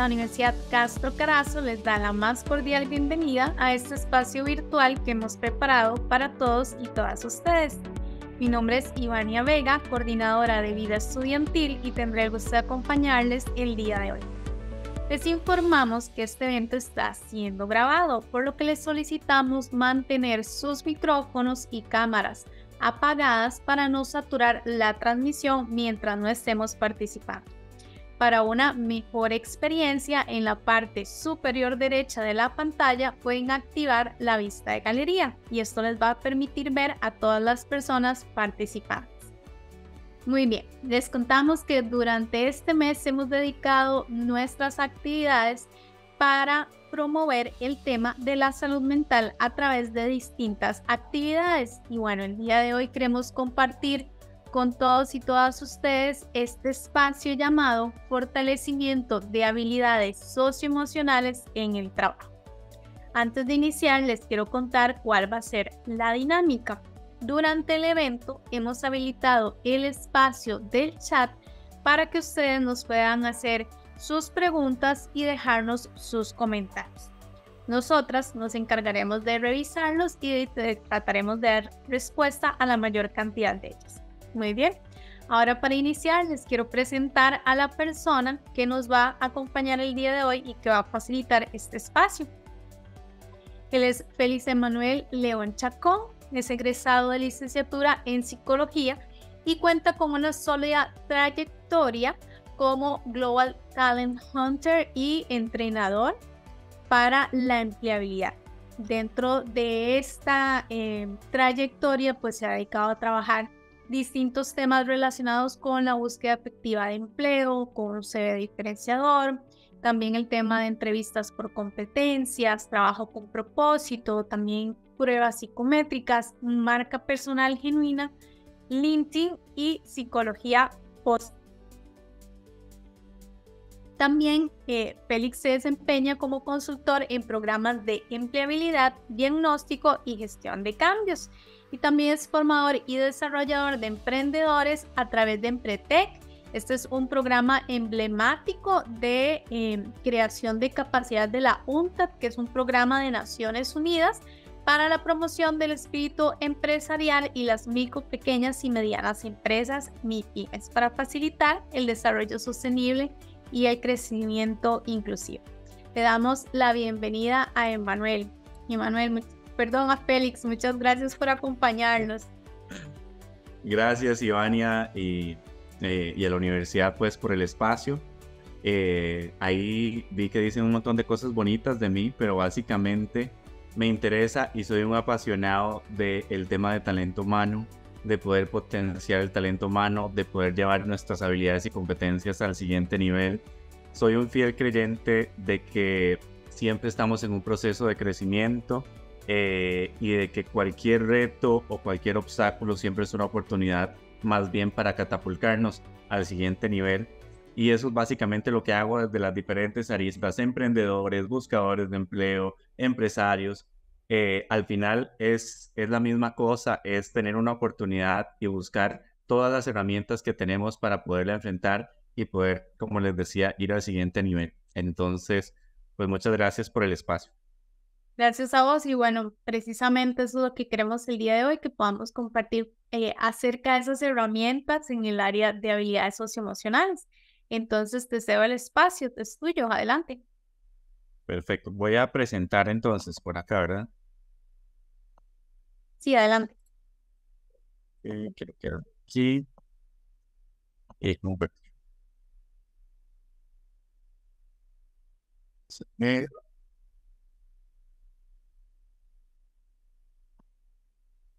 la Universidad Castro Carazo les da la más cordial bienvenida a este espacio virtual que hemos preparado para todos y todas ustedes. Mi nombre es Ivania Vega, coordinadora de vida estudiantil y tendré el gusto de acompañarles el día de hoy. Les informamos que este evento está siendo grabado, por lo que les solicitamos mantener sus micrófonos y cámaras apagadas para no saturar la transmisión mientras no estemos participando. Para una mejor experiencia, en la parte superior derecha de la pantalla pueden activar la vista de galería y esto les va a permitir ver a todas las personas participantes. Muy bien, les contamos que durante este mes hemos dedicado nuestras actividades para promover el tema de la salud mental a través de distintas actividades. Y bueno, el día de hoy queremos compartir con todos y todas ustedes este espacio llamado Fortalecimiento de Habilidades Socioemocionales en el Trabajo. Antes de iniciar, les quiero contar cuál va a ser la dinámica. Durante el evento hemos habilitado el espacio del chat para que ustedes nos puedan hacer sus preguntas y dejarnos sus comentarios. Nosotras nos encargaremos de revisarlos y trataremos de dar respuesta a la mayor cantidad de ellas. Muy bien. Ahora para iniciar les quiero presentar a la persona que nos va a acompañar el día de hoy y que va a facilitar este espacio. Él es Félix Emanuel León Chacón, es egresado de licenciatura en psicología y cuenta con una sólida trayectoria como Global Talent Hunter y entrenador para la empleabilidad. Dentro de esta eh, trayectoria pues se ha dedicado a trabajar distintos temas relacionados con la búsqueda efectiva de empleo, con un CV diferenciador, también el tema de entrevistas por competencias, trabajo con propósito, también pruebas psicométricas, marca personal genuina, LinkedIn y psicología post. También eh, Félix se desempeña como consultor en programas de empleabilidad, diagnóstico y gestión de cambios y también es formador y desarrollador de emprendedores a través de Empretec. Este es un programa emblemático de em, creación de capacidad de la UNTAD, que es un programa de Naciones Unidas para la promoción del espíritu empresarial y las micro, pequeñas y medianas empresas, es para facilitar el desarrollo sostenible y el crecimiento inclusivo. Le damos la bienvenida a Emanuel. Emanuel, perdón, a Félix. Muchas gracias por acompañarnos. Gracias, Ivania, y, eh, a la universidad, pues, por el espacio. Eh, ahí vi que dicen un montón de cosas bonitas de mí, pero básicamente me interesa y soy un apasionado del tema de talento humano, de poder potenciar el talento humano, de poder llevar nuestras habilidades y competencias al siguiente nivel. Soy un fiel creyente de que siempre estamos en un proceso de crecimiento eh, y de que cualquier reto o cualquier obstáculo siempre es una oportunidad más bien para catapultarnos al siguiente nivel. Y eso es básicamente lo que hago desde las diferentes aristas, emprendedores, buscadores de empleo, empresarios. Eh, al final es, es la misma cosa, es tener una oportunidad y buscar todas las herramientas que tenemos para poderla enfrentar y poder, como les decía, ir al siguiente nivel. Entonces, pues muchas gracias por el espacio. Gracias a vos y bueno, precisamente eso es lo que queremos el día de hoy, que podamos compartir eh, acerca de esas herramientas en el área de habilidades socioemocionales. Entonces, te cedo el espacio, es tuyo, adelante. Perfecto, voy a presentar entonces por acá, ¿verdad? Sí, adelante. Eh, creo que aquí. Eh,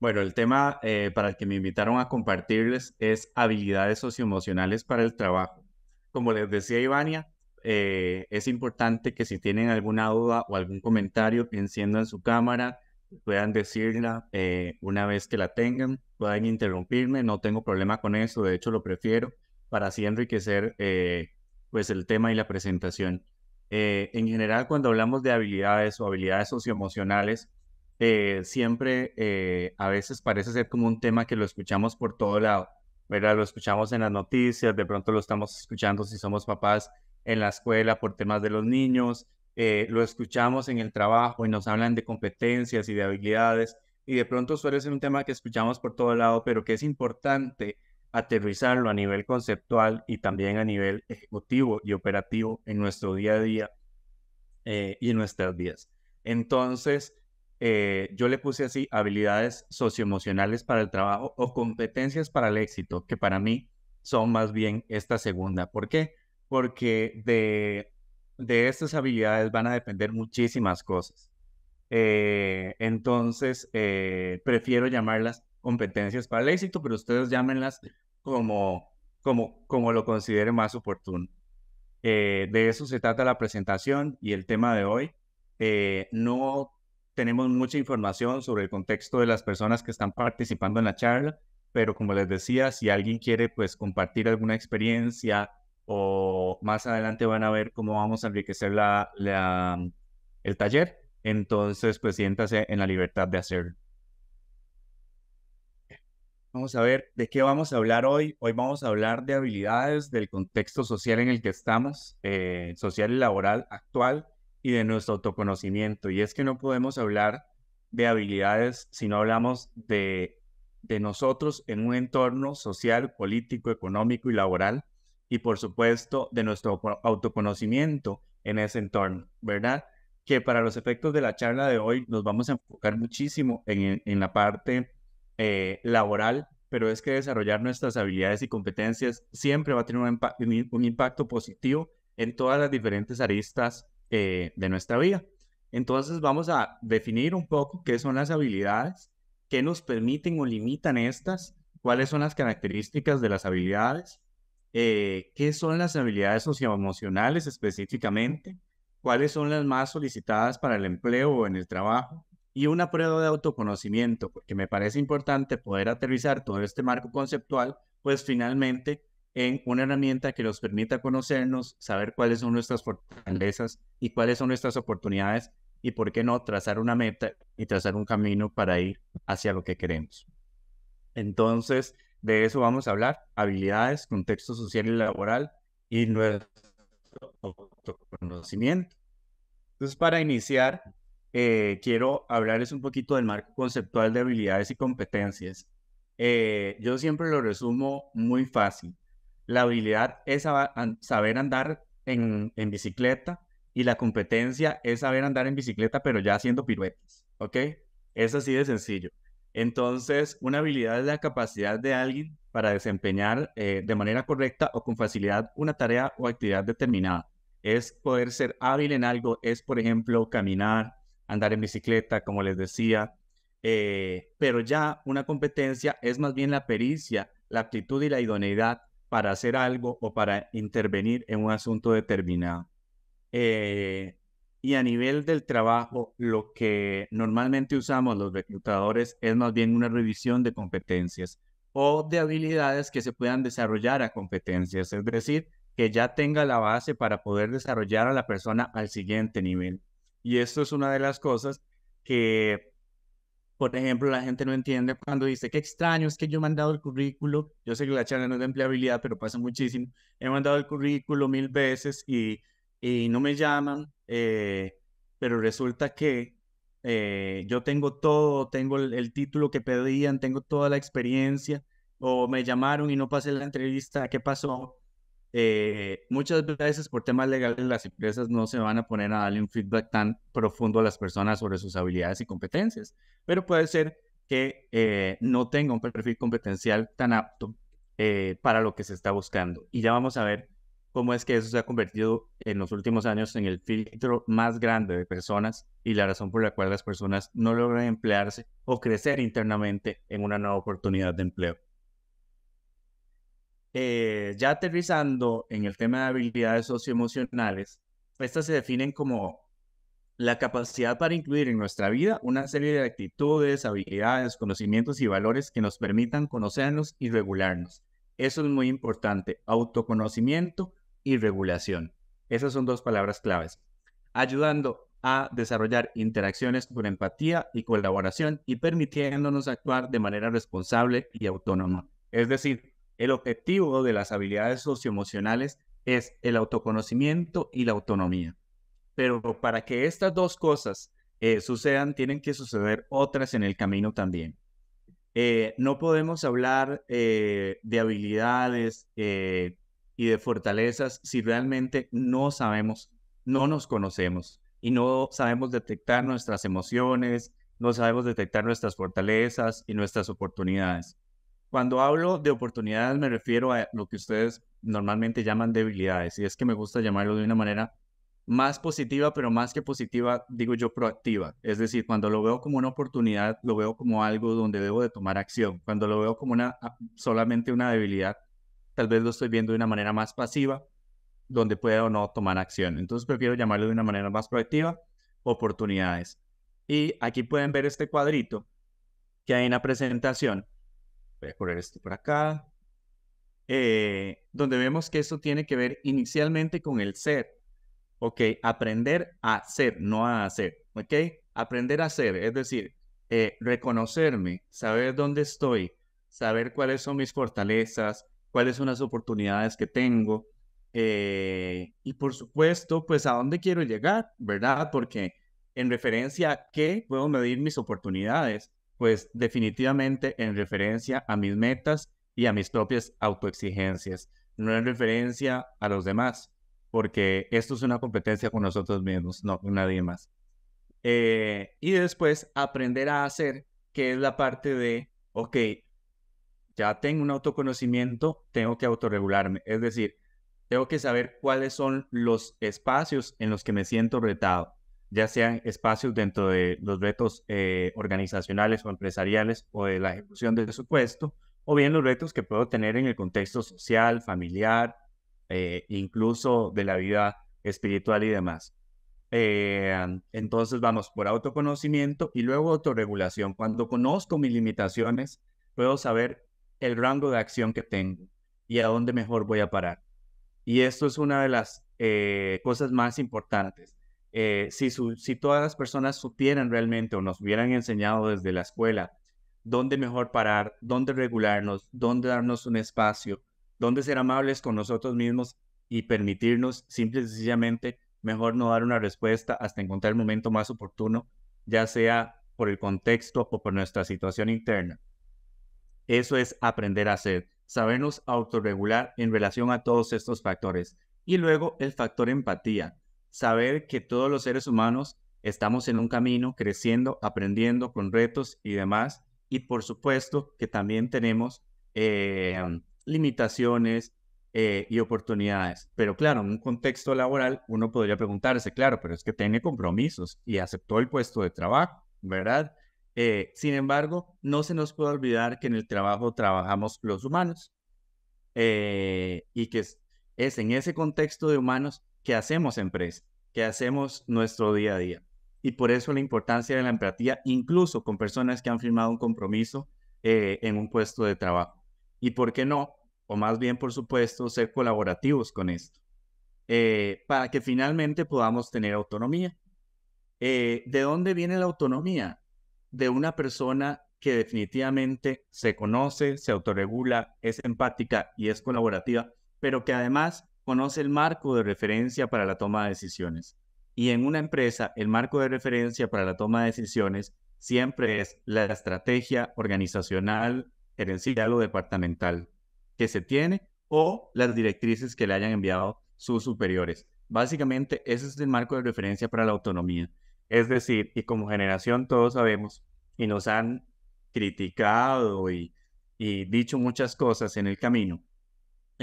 Bueno, el tema eh, para el que me invitaron a compartirles es habilidades socioemocionales para el trabajo. Como les decía Ivania, eh, es importante que si tienen alguna duda o algún comentario, en su cámara, puedan decirla eh, una vez que la tengan, puedan interrumpirme, no tengo problema con eso, de hecho lo prefiero para así enriquecer pues el tema y la presentación. en general, cuando hablamos de habilidades o habilidades socioemocionales, eh, siempre eh, a veces parece ser como un tema que lo escuchamos por todo lado, ¿verdad? Lo escuchamos en las noticias, de pronto lo estamos escuchando si somos papás en la escuela por temas de los niños, eh, lo escuchamos en el trabajo y nos hablan de competencias y de habilidades y de pronto suele ser un tema que escuchamos por todo lado, pero que es importante aterrizarlo a nivel conceptual y también a nivel ejecutivo y operativo en nuestro día a día y en nuestras vidas. Entonces, eh, yo le puse así habilidades socioemocionales para el trabajo o competencias para el éxito, que para mí son más bien esta segunda. ¿Por qué? Porque de, de estas habilidades van a depender muchísimas cosas. Eh, entonces, eh, prefiero llamarlas competencias para el éxito, pero ustedes llámenlas como, como, como lo consideren más oportuno. de eso se trata la presentación y el tema de hoy. no tenemos mucha información sobre el contexto de las personas que están participando en la charla, pero como les decía, si alguien quiere pues compartir alguna experiencia o más adelante van a ver cómo vamos a enriquecer la, la, el taller, entonces pues siéntase en la libertad de hacerlo. Vamos a ver de qué vamos a hablar hoy. Hoy vamos a hablar de habilidades del contexto social en el que estamos, eh, social y laboral actual, y de nuestro autoconocimiento. Y es que no podemos hablar de habilidades si no hablamos de, de nosotros en un entorno social, político, económico y laboral. Y por supuesto, de nuestro autoconocimiento en ese entorno, ¿verdad? Que para los efectos de la charla de hoy nos vamos a enfocar muchísimo en, en la parte eh, laboral, pero es que desarrollar nuestras habilidades y competencias siempre va a tener un, un impacto positivo en todas las diferentes aristas eh, de nuestra vida. Entonces vamos a definir un poco qué son las habilidades, qué nos permiten o limitan estas, cuáles son las características de las habilidades, eh, qué son las habilidades socioemocionales específicamente, cuáles son las más solicitadas para el empleo o en el trabajo, y una prueba de autoconocimiento, porque me parece importante poder aterrizar todo este marco conceptual, pues finalmente en una herramienta que nos permita conocernos, saber cuáles son nuestras fortalezas y cuáles son nuestras oportunidades y, por qué no, trazar una meta y trazar un camino para ir hacia lo que queremos. Entonces, de eso vamos a hablar, habilidades, contexto social y laboral y nuestro conocimiento. Entonces, para iniciar, eh, quiero hablarles un poquito del marco conceptual de habilidades y competencias. Eh, yo siempre lo resumo muy fácil. La habilidad es saber andar en, bicicleta y la competencia es saber andar en bicicleta, pero ya haciendo piruetas, ¿ok? Es así de sencillo. Entonces, una habilidad es la capacidad de alguien para desempeñar eh, de manera correcta o con facilidad una tarea o actividad determinada. Es poder ser hábil en algo, es, por ejemplo, caminar, andar en bicicleta, como les decía, eh, pero ya una competencia es más bien la pericia, la aptitud y la idoneidad para hacer algo o para intervenir en un asunto determinado. Eh, y a nivel del trabajo, lo que normalmente usamos los reclutadores es más bien una revisión de competencias o de habilidades que se puedan desarrollar a competencias, es decir, que ya tenga la base para poder desarrollar a la persona al siguiente nivel. Y esto es una de las cosas que por ejemplo, la gente no entiende cuando dice qué extraño, es que yo he mandado el currículo. Yo sé que la charla no es de empleabilidad, pero pasa muchísimo. He mandado el currículo mil veces y, no me llaman, eh, pero resulta que eh, yo tengo todo, tengo el, el, título que pedían, tengo toda la experiencia, o me llamaron y no pasé la entrevista, ¿qué pasó? Eh, muchas veces por temas legales las empresas no se van a poner a darle un feedback tan profundo a las personas sobre sus habilidades y competencias, pero puede ser que eh, no tenga un perfil competencial tan apto eh, para lo que se está buscando. Y ya vamos a ver cómo es que eso se ha convertido en los últimos años en el filtro más grande de personas y la razón por la cual las personas no logran emplearse o crecer internamente en una nueva oportunidad de empleo. Eh, ya aterrizando en el tema de habilidades socioemocionales, estas se definen como la capacidad para incluir en nuestra vida una serie de actitudes, habilidades, conocimientos y valores que nos permitan conocernos y regularnos. Eso es muy importante, autoconocimiento y regulación. Esas son dos palabras claves. Ayudando a desarrollar interacciones con empatía y colaboración y permitiéndonos actuar de manera responsable y autónoma. Es decir, el objetivo de las habilidades socioemocionales es el autoconocimiento y la autonomía. Pero para que estas dos cosas eh, sucedan, tienen que suceder otras en el camino también. Eh, no podemos hablar eh, de habilidades y de fortalezas si realmente no sabemos, no nos conocemos y no sabemos detectar nuestras emociones, no sabemos detectar nuestras fortalezas y nuestras oportunidades. Cuando hablo de oportunidades me refiero a lo que ustedes normalmente llaman debilidades y es que me gusta llamarlo de una manera más positiva, pero más que positiva, digo yo proactiva. Es decir, cuando lo veo como una oportunidad, lo veo como algo donde debo de tomar acción. Cuando lo veo como una, ah, solamente una debilidad, tal vez lo estoy viendo de una manera más pasiva, donde pueda o no tomar acción. Entonces prefiero llamarlo de una manera más proactiva, oportunidades. Y aquí pueden ver este cuadrito que hay en la presentación Voy a poner esto por acá. Eh, donde vemos que esto tiene que ver inicialmente con el ser. Ok, aprender a ser, no a hacer. Ok, aprender a ser, es decir, eh, reconocerme, saber dónde estoy, saber cuáles son mis fortalezas, cuáles son las oportunidades que tengo. Eh, y por supuesto, pues a dónde quiero llegar, ¿verdad? Porque en referencia a qué puedo medir mis oportunidades pues definitivamente en referencia a mis metas y a mis propias autoexigencias, no en referencia a los demás, porque esto es una competencia con nosotros mismos, no con nadie más. Eh, y después aprender a hacer, que es la parte de, ok, ya tengo un autoconocimiento, tengo que autorregularme, es decir, tengo que saber cuáles son los espacios en los que me siento retado ya sean espacios dentro de los retos eh, organizacionales o empresariales o de la ejecución de presupuesto, o bien los retos que puedo tener en el contexto social, familiar, eh, incluso de la vida espiritual y demás. Eh, entonces vamos por autoconocimiento y luego autorregulación. Cuando conozco mis limitaciones, puedo saber el rango de acción que tengo y a dónde mejor voy a parar. Y esto es una de las cosas más importantes. Eh, si, todas las personas supieran realmente o nos hubieran enseñado desde la escuela dónde mejor parar, dónde regularnos, dónde darnos un espacio, dónde ser amables con nosotros mismos y permitirnos simple y sencillamente mejor no dar una respuesta hasta encontrar el momento más oportuno, ya sea por el contexto o por nuestra situación interna. Eso es aprender a ser, sabernos autorregular en relación a todos estos factores. Y luego el factor empatía, saber que todos los seres humanos estamos en un camino creciendo, aprendiendo con retos y demás. Y por supuesto que también tenemos eh, limitaciones eh, y oportunidades. Pero claro, en un contexto laboral uno podría preguntarse, claro, pero es que tiene compromisos y aceptó el puesto de trabajo, ¿verdad? Eh, sin embargo, no se nos puede olvidar que en el trabajo trabajamos los humanos y que es en ese contexto de humanos que hacemos empresa, que hacemos nuestro día a día. Y por eso la importancia de la empatía, incluso con personas que han firmado un compromiso eh, en un puesto de trabajo. ¿Y por qué no? O más bien, por supuesto, ser colaborativos con esto, eh, para que finalmente podamos tener autonomía. Eh, ¿De dónde viene la autonomía? De una persona que definitivamente se conoce, se autorregula, es empática y es colaborativa, pero que además conoce el marco de referencia para la toma de decisiones. Y en una empresa, el marco de referencia para la toma de decisiones siempre es la estrategia organizacional, gerencial o departamental que se tiene o las directrices que le hayan enviado sus superiores. Básicamente, ese es el marco de referencia para la autonomía. Es decir, y como generación todos sabemos y nos han criticado y dicho muchas cosas en el camino,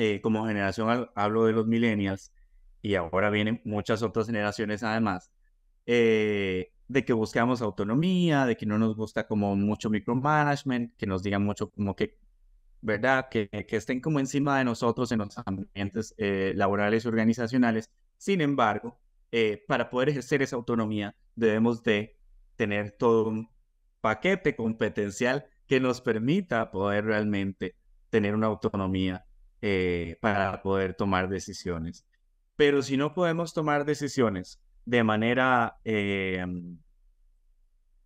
eh, como generación, hablo de los millennials, y ahora vienen muchas otras generaciones además, eh, de que buscamos autonomía, de que no nos gusta como mucho micromanagement, que nos digan mucho como que, ¿verdad? Que, que estén como encima de nosotros en los ambientes eh, laborales y organizacionales. Sin embargo, para poder ejercer esa autonomía debemos de tener todo un paquete competencial que nos permita poder realmente tener una autonomía eh, para poder tomar decisiones. Pero si no podemos tomar decisiones de manera eh,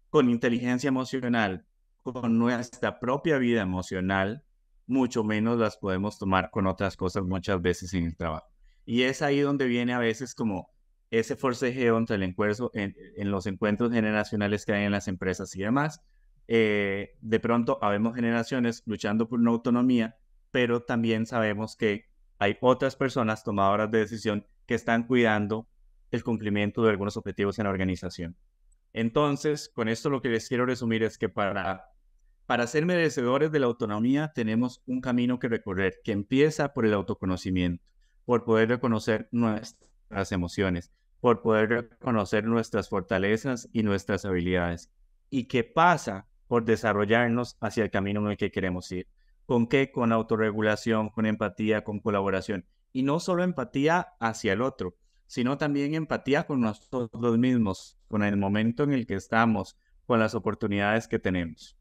con inteligencia emocional, con nuestra propia vida emocional, mucho menos las podemos tomar con otras cosas muchas veces en el trabajo. Y es ahí donde viene a veces como ese forcejeo entre el encuerzo en, los encuentros generacionales que hay en las empresas y demás. Eh, de pronto habemos generaciones luchando por una autonomía pero también sabemos que hay otras personas tomadoras de decisión que están cuidando el cumplimiento de algunos objetivos en la organización. Entonces, con esto lo que les quiero resumir es que para, para ser merecedores de la autonomía tenemos un camino que recorrer, que empieza por el autoconocimiento, por poder reconocer nuestras emociones, por poder reconocer nuestras fortalezas y nuestras habilidades, y que pasa por desarrollarnos hacia el camino en el que queremos ir. ¿Con qué? Con autorregulación, con empatía, con colaboración. Y no solo empatía hacia el otro, sino también empatía con nosotros mismos, con el momento en el que estamos, con las oportunidades que tenemos.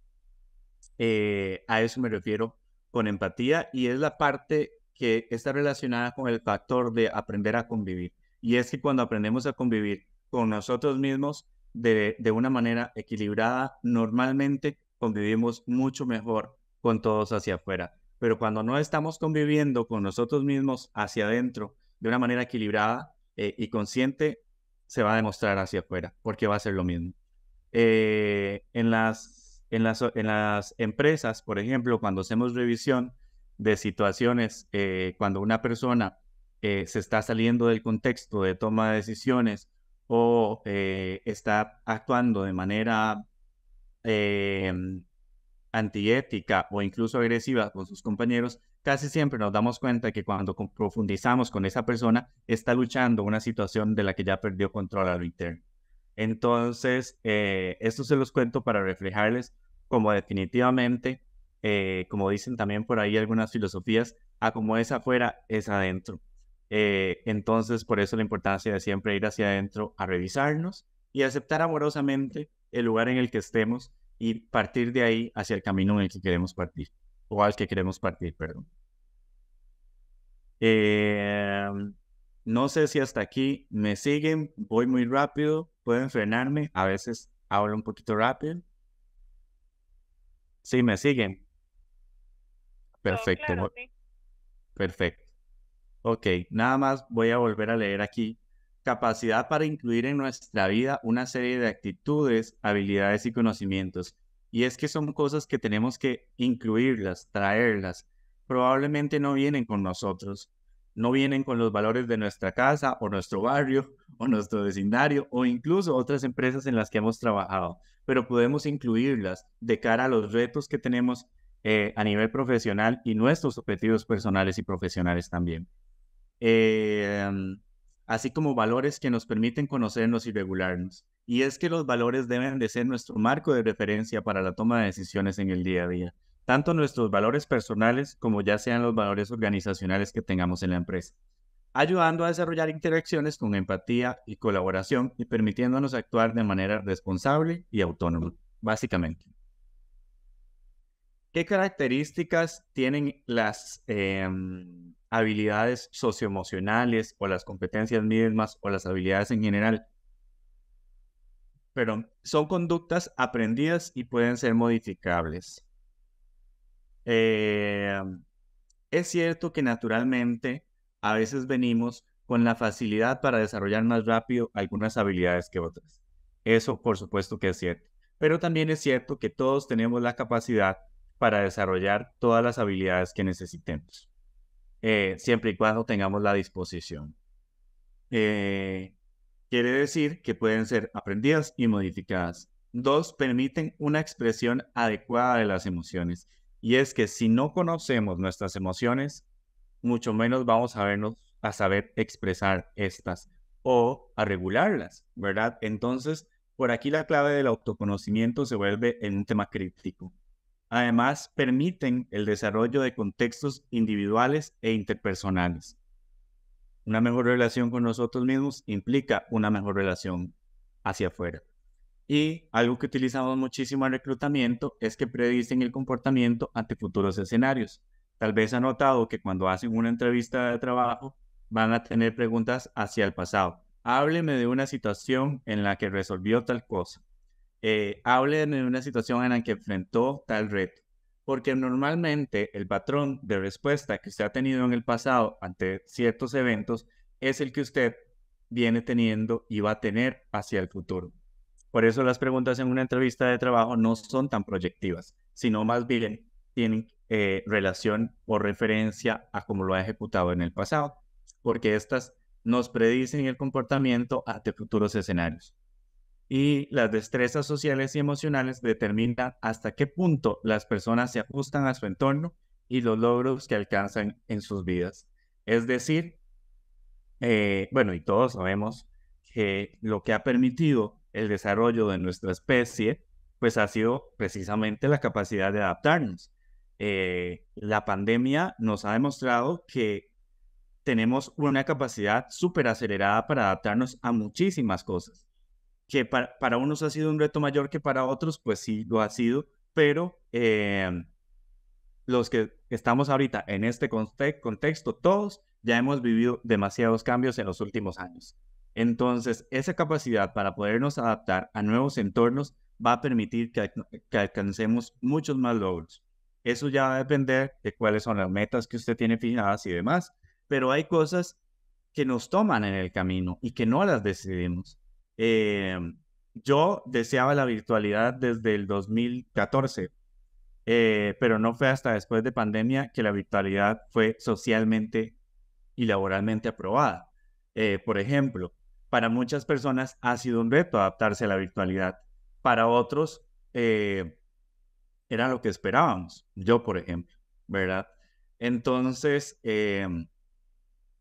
Eh, a eso me refiero con empatía y es la parte que está relacionada con el factor de aprender a convivir. Y es que cuando aprendemos a convivir con nosotros mismos de, de una manera equilibrada, normalmente convivimos mucho mejor con todos hacia afuera. Pero cuando no estamos conviviendo con nosotros mismos hacia adentro de una manera equilibrada eh, y consciente, se va a demostrar hacia afuera, porque va a ser lo mismo. Eh, en, las, en, las, en las empresas, por ejemplo, cuando hacemos revisión de situaciones, eh, cuando una persona se está saliendo del contexto de toma de decisiones o está actuando de manera em, antiética o incluso agresiva con sus compañeros, casi siempre nos damos cuenta que cuando profundizamos con esa persona, está luchando una situación de la que ya perdió control a lo Entonces, eh, esto se los cuento para reflejarles como definitivamente, eh, como dicen también por ahí algunas filosofías, a como es afuera, es adentro. Eh, entonces, por eso la importancia de siempre ir hacia adentro a revisarnos y aceptar amorosamente el lugar en el que estemos y partir de ahí hacia el camino en el que queremos partir, o al que queremos partir, perdón. Em, no sé si hasta aquí me siguen, voy muy rápido, pueden frenarme, a veces hablo un poquito rápido. Sí, me siguen. Perfecto. Perfecto. Ok, nada más voy a volver a leer aquí capacidad para incluir en nuestra vida una serie de actitudes, habilidades y conocimientos. Y es que son cosas que tenemos que incluirlas, traerlas. Probablemente no vienen con nosotros, no vienen con los valores de nuestra casa o nuestro barrio o nuestro vecindario o incluso otras empresas en las que hemos trabajado, pero podemos incluirlas de cara a los retos que tenemos eh, a nivel profesional y nuestros objetivos personales y profesionales también. Eh, así como valores que nos permiten conocernos y regularnos. Y es que los valores deben de ser nuestro marco de referencia para la toma de decisiones en el día a día, tanto nuestros valores personales como ya sean los valores organizacionales que tengamos en la empresa, ayudando a desarrollar interacciones con empatía y colaboración y permitiéndonos actuar de manera responsable y autónoma, básicamente. ¿Qué características tienen las... Em, habilidades socioemocionales o las competencias mismas o las habilidades en general. Pero son conductas aprendidas y pueden ser modificables. Eh, es cierto que naturalmente a veces venimos con la facilidad para desarrollar más rápido algunas habilidades que otras. Eso por supuesto que es cierto. Pero también es cierto que todos tenemos la capacidad para desarrollar todas las habilidades que necesitemos. Eh, siempre y cuando tengamos la disposición. Eh, quiere decir que pueden ser aprendidas y modificadas. Dos, permiten una expresión adecuada de las emociones. Y es que si no conocemos nuestras emociones, mucho menos vamos a vernos a saber expresar estas o a regularlas, ¿verdad? Entonces, por aquí la clave del autoconocimiento se vuelve en un tema crítico. Además, permiten el desarrollo de contextos individuales e interpersonales. Una mejor relación con nosotros mismos implica una mejor relación hacia afuera. Y algo que utilizamos muchísimo en reclutamiento es que predicen el comportamiento ante futuros escenarios. Tal vez ha notado que cuando hacen una entrevista de trabajo van a tener preguntas hacia el pasado. Hábleme de una situación en la que resolvió tal cosa eh, de una situación en la que enfrentó tal reto, porque normalmente el patrón de respuesta que usted ha tenido en el pasado ante ciertos eventos es el que usted viene teniendo y va a tener hacia el futuro. Por eso las preguntas en una entrevista de trabajo no son tan proyectivas, sino más bien tienen eh, relación o referencia a cómo lo ha ejecutado en el pasado, porque estas nos predicen el comportamiento ante futuros escenarios y las destrezas sociales y emocionales determinan hasta qué punto las personas se ajustan a su entorno y los logros que alcanzan en sus vidas. Es decir, eh, bueno, y todos sabemos que lo que ha permitido el desarrollo de nuestra especie, pues ha sido precisamente la capacidad de adaptarnos. Eh, la pandemia nos ha demostrado que tenemos una capacidad súper acelerada para adaptarnos a muchísimas cosas que para, unos ha sido un reto mayor que para otros, pues sí lo ha sido, pero em, los que estamos ahorita en este contexto, todos ya hemos vivido demasiados cambios en los últimos años. Entonces, esa capacidad para podernos adaptar a nuevos entornos va a permitir que, que alcancemos muchos más logros. Eso ya va a depender de cuáles son las metas que usted tiene fijadas y demás, pero hay cosas que nos toman en el camino y que no las decidimos. Eh, yo deseaba la virtualidad desde el 2014, eh, pero no fue hasta después de pandemia que la virtualidad fue socialmente y laboralmente aprobada. Eh, por ejemplo, para muchas personas ha sido un reto adaptarse a la virtualidad. Para otros era lo que esperábamos. Yo, por ejemplo, ¿verdad? Entonces,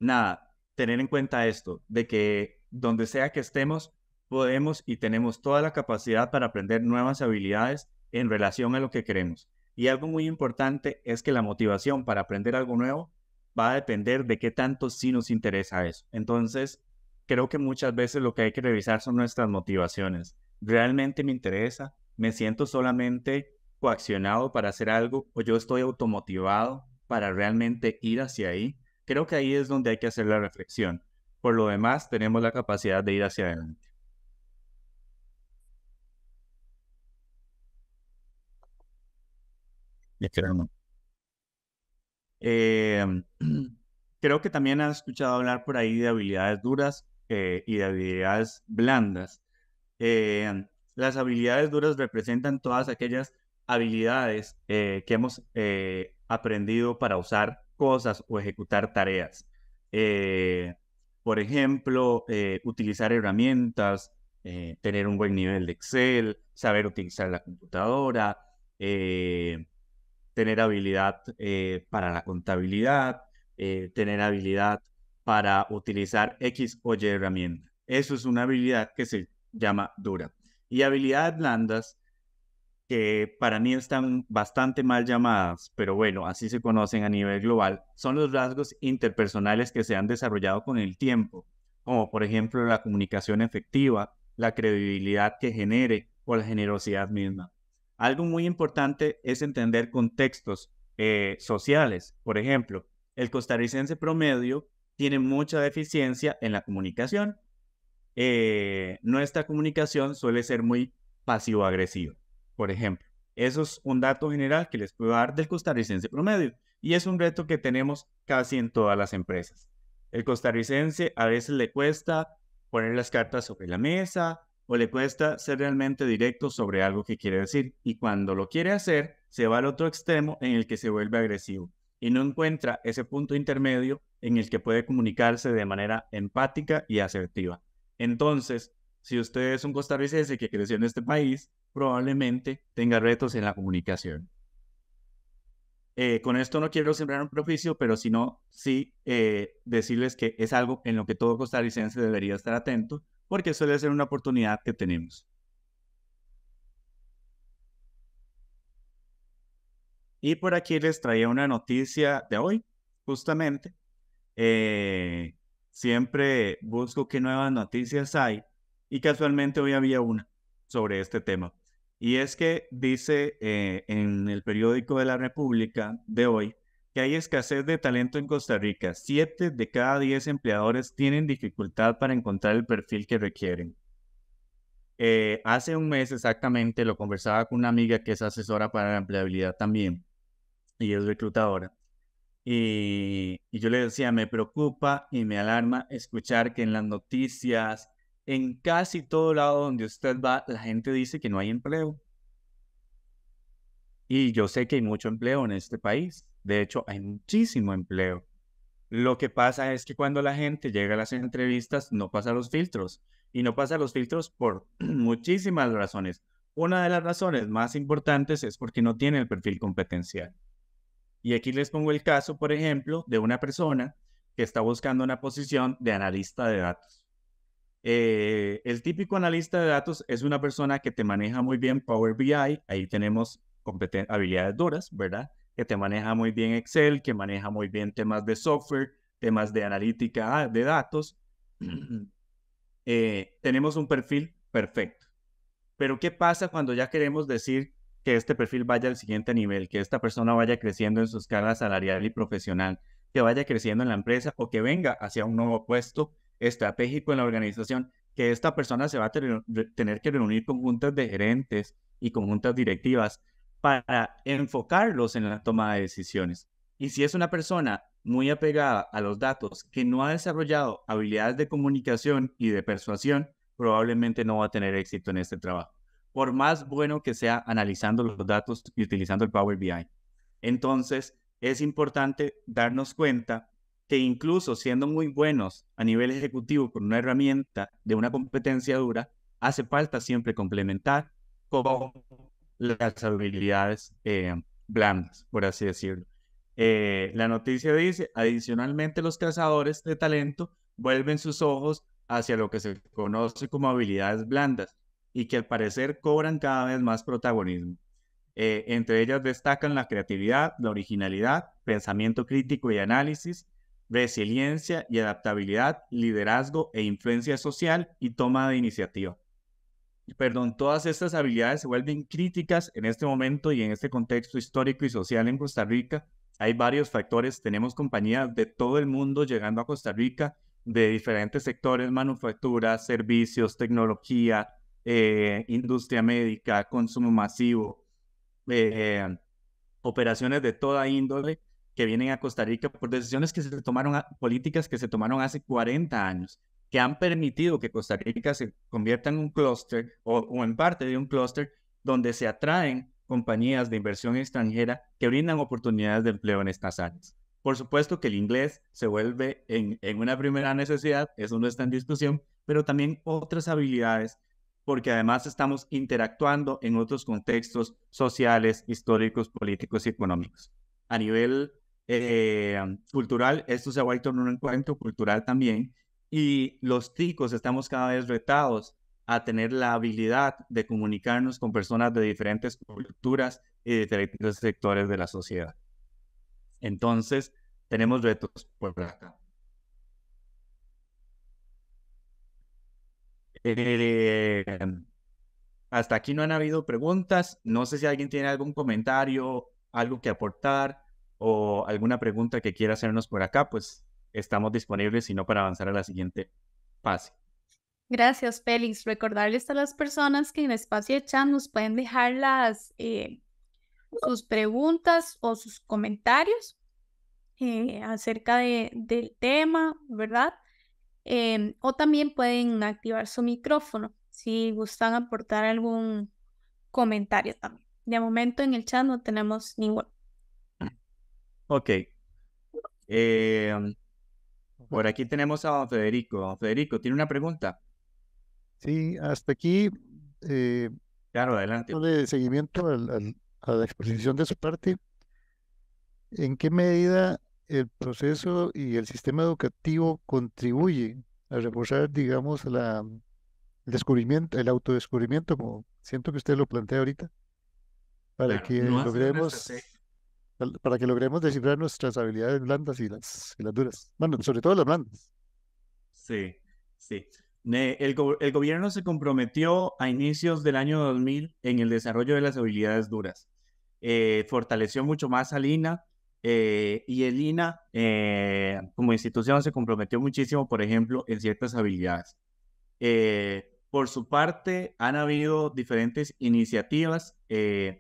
nada, tener en cuenta esto, de que donde sea que estemos, podemos y tenemos toda la capacidad para aprender nuevas habilidades en relación a lo que queremos. Y algo muy importante es que la motivación para aprender algo nuevo va a depender de qué tanto sí nos interesa eso. Entonces, creo que muchas veces lo que hay que revisar son nuestras motivaciones. ¿Realmente me interesa? ¿Me siento solamente coaccionado para hacer algo o yo estoy automotivado para realmente ir hacia ahí? Creo que ahí es donde hay que hacer la reflexión. Por lo demás, tenemos la capacidad de ir hacia adelante. Eh, creo que también has escuchado hablar por ahí de habilidades duras eh, y de habilidades blandas. Eh, las habilidades duras representan todas aquellas habilidades que hemos aprendido para usar cosas o ejecutar tareas. por ejemplo, utilizar herramientas, tener un buen nivel de Excel, saber utilizar la computadora, tener habilidad eh, para la contabilidad, eh, tener habilidad para utilizar X o Y herramienta. Eso es una habilidad que se llama dura. Y habilidades blandas, que para mí están bastante mal llamadas, pero bueno, así se conocen a nivel global, son los rasgos interpersonales que se han desarrollado con el tiempo, como por ejemplo la comunicación efectiva, la credibilidad que genere o la generosidad misma. Algo muy importante es entender contextos eh, sociales. Por ejemplo, el costarricense promedio tiene mucha deficiencia en la comunicación. Eh, nuestra comunicación suele ser muy pasivo-agresiva, por ejemplo. Eso es un dato general que les puedo dar del costarricense promedio y es un reto que tenemos casi en todas las empresas. El costarricense a veces le cuesta poner las cartas sobre la mesa, o le cuesta ser realmente directo sobre algo que quiere decir. Y cuando lo quiere hacer, se va al otro extremo en el que se vuelve agresivo y no encuentra ese punto intermedio en el que puede comunicarse de manera empática y asertiva. Entonces, si usted es un costarricense que creció en este país, probablemente tenga retos en la comunicación. Eh, con esto no quiero sembrar un propicio, pero sino sí eh, decirles que es algo en lo que todo costarricense debería estar atento, porque suele ser una oportunidad que tenemos. Y por aquí les traía una noticia de hoy, justamente. Eh, siempre busco qué nuevas noticias hay y casualmente hoy había una sobre este tema. Y es que dice eh, en el periódico de la República de hoy que hay escasez de talento en Costa Rica. Siete de cada diez empleadores tienen dificultad para encontrar el perfil que requieren. Eh, hace un mes exactamente lo conversaba con una amiga que es asesora para la empleabilidad también y es reclutadora. Y, y, yo le decía, me preocupa y me alarma escuchar que en las noticias, en casi todo lado donde usted va, la gente dice que no hay empleo. Y yo sé que hay mucho empleo en este país. De hecho, hay muchísimo empleo. Lo que pasa es que cuando la gente llega a las entrevistas no pasa los filtros y no pasa los filtros por muchísimas razones. Una de las razones más importantes es porque no tiene el perfil competencial. Y aquí les pongo el caso, por ejemplo, de una persona que está buscando una posición de analista de datos. Eh, el típico analista de datos es una persona que te maneja muy bien Power BI, ahí tenemos habilidades duras, ¿verdad? que te maneja muy bien Excel, que maneja muy bien temas de software, temas de analítica ah, de datos. Mm. Eh, tenemos un perfil perfecto. Pero ¿qué pasa cuando ya queremos decir que este perfil vaya al siguiente nivel, que esta persona vaya creciendo en su escala salarial y profesional, que vaya creciendo en la empresa o que venga hacia un nuevo puesto estratégico en la organización, que esta persona se va a tener, tener que reunir con juntas de gerentes y con juntas directivas para enfocarlos en la toma de decisiones. Y si es una persona muy apegada a los datos que no ha desarrollado habilidades de comunicación y de persuasión, probablemente no va a tener éxito en este trabajo, por más bueno que sea analizando los datos y utilizando el Power BI. Entonces, es importante darnos cuenta que incluso siendo muy buenos a nivel ejecutivo con una herramienta de una competencia dura, hace falta siempre complementar con las habilidades eh, blandas, por así decirlo. Eh, la noticia dice, adicionalmente los cazadores de talento vuelven sus ojos hacia lo que se conoce como habilidades blandas y que al parecer cobran cada vez más protagonismo. Eh, entre ellas destacan la creatividad, la originalidad, pensamiento crítico y análisis, resiliencia y adaptabilidad, liderazgo e influencia social y toma de iniciativa perdón, todas estas habilidades se vuelven críticas en este momento y en este contexto histórico y social en Costa Rica. Hay varios factores, tenemos compañías de todo el mundo llegando a Costa Rica, de diferentes sectores, manufactura, servicios, tecnología, eh, industria médica, consumo masivo, eh, operaciones de toda índole que vienen a Costa Rica por decisiones que se tomaron, políticas que se tomaron hace 40 años que han permitido que Costa Rica se convierta en un clúster o, en parte de un clúster donde se atraen compañías de inversión extranjera que brindan oportunidades de empleo en estas áreas. Por supuesto que el inglés se vuelve en, una primera necesidad, eso no está en discusión, pero también otras habilidades, porque además estamos interactuando en otros contextos sociales, históricos, políticos y económicos. A nivel eh, cultural, esto se ha vuelto en un encuentro cultural también, y los chicos estamos cada vez retados a tener la habilidad de comunicarnos con personas de diferentes culturas y de diferentes sectores de la sociedad. Entonces, tenemos retos por acá. Eh, hasta aquí no han habido preguntas. No sé si alguien tiene algún comentario, algo que aportar o alguna pregunta que quiera hacernos por acá, pues estamos disponibles, sino para avanzar a la siguiente fase. Gracias, Félix. Recordarles a las personas que en Espacio de Chat nos pueden dejar las, eh, sus preguntas o sus comentarios eh, acerca de, del tema, ¿verdad? Eh, o también pueden activar su micrófono si gustan aportar algún comentario también. De momento en el chat no tenemos ninguno. Ok. Eh, por aquí tenemos a don Federico. Don Federico, ¿tiene una pregunta? Sí, hasta aquí. Eh, claro, adelante. De seguimiento a la exposición de su parte, ¿en qué medida el proceso y el sistema educativo contribuye a reforzar, digamos, la, el descubrimiento, el autodescubrimiento, como siento que usted lo plantea ahorita, para que logremos para que logremos descifrar nuestras habilidades blandas y las, duras. Bueno, sobre todo las blandas. Sí, sí. El, gobierno se comprometió a inicios del año 2000 en el desarrollo de las habilidades duras. Eh, fortaleció mucho más al INA eh, y el INA eh, como institución se comprometió muchísimo, por ejemplo, en ciertas habilidades. por su parte, han habido diferentes iniciativas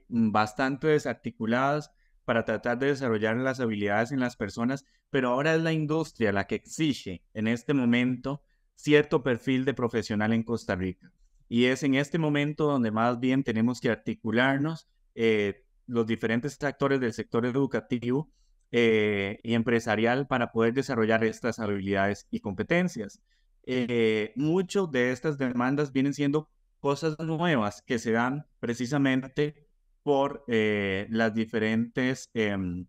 bastante desarticuladas para tratar de desarrollar las habilidades en las personas, pero ahora es la industria la que exige en este momento cierto perfil de profesional en Costa Rica. Y es en este momento donde más bien tenemos que articularnos eh, los diferentes actores del sector educativo eh, y empresarial para poder desarrollar estas habilidades y competencias. Eh, Muchas de estas demandas vienen siendo cosas nuevas que se dan precisamente por eh, las diferentes em,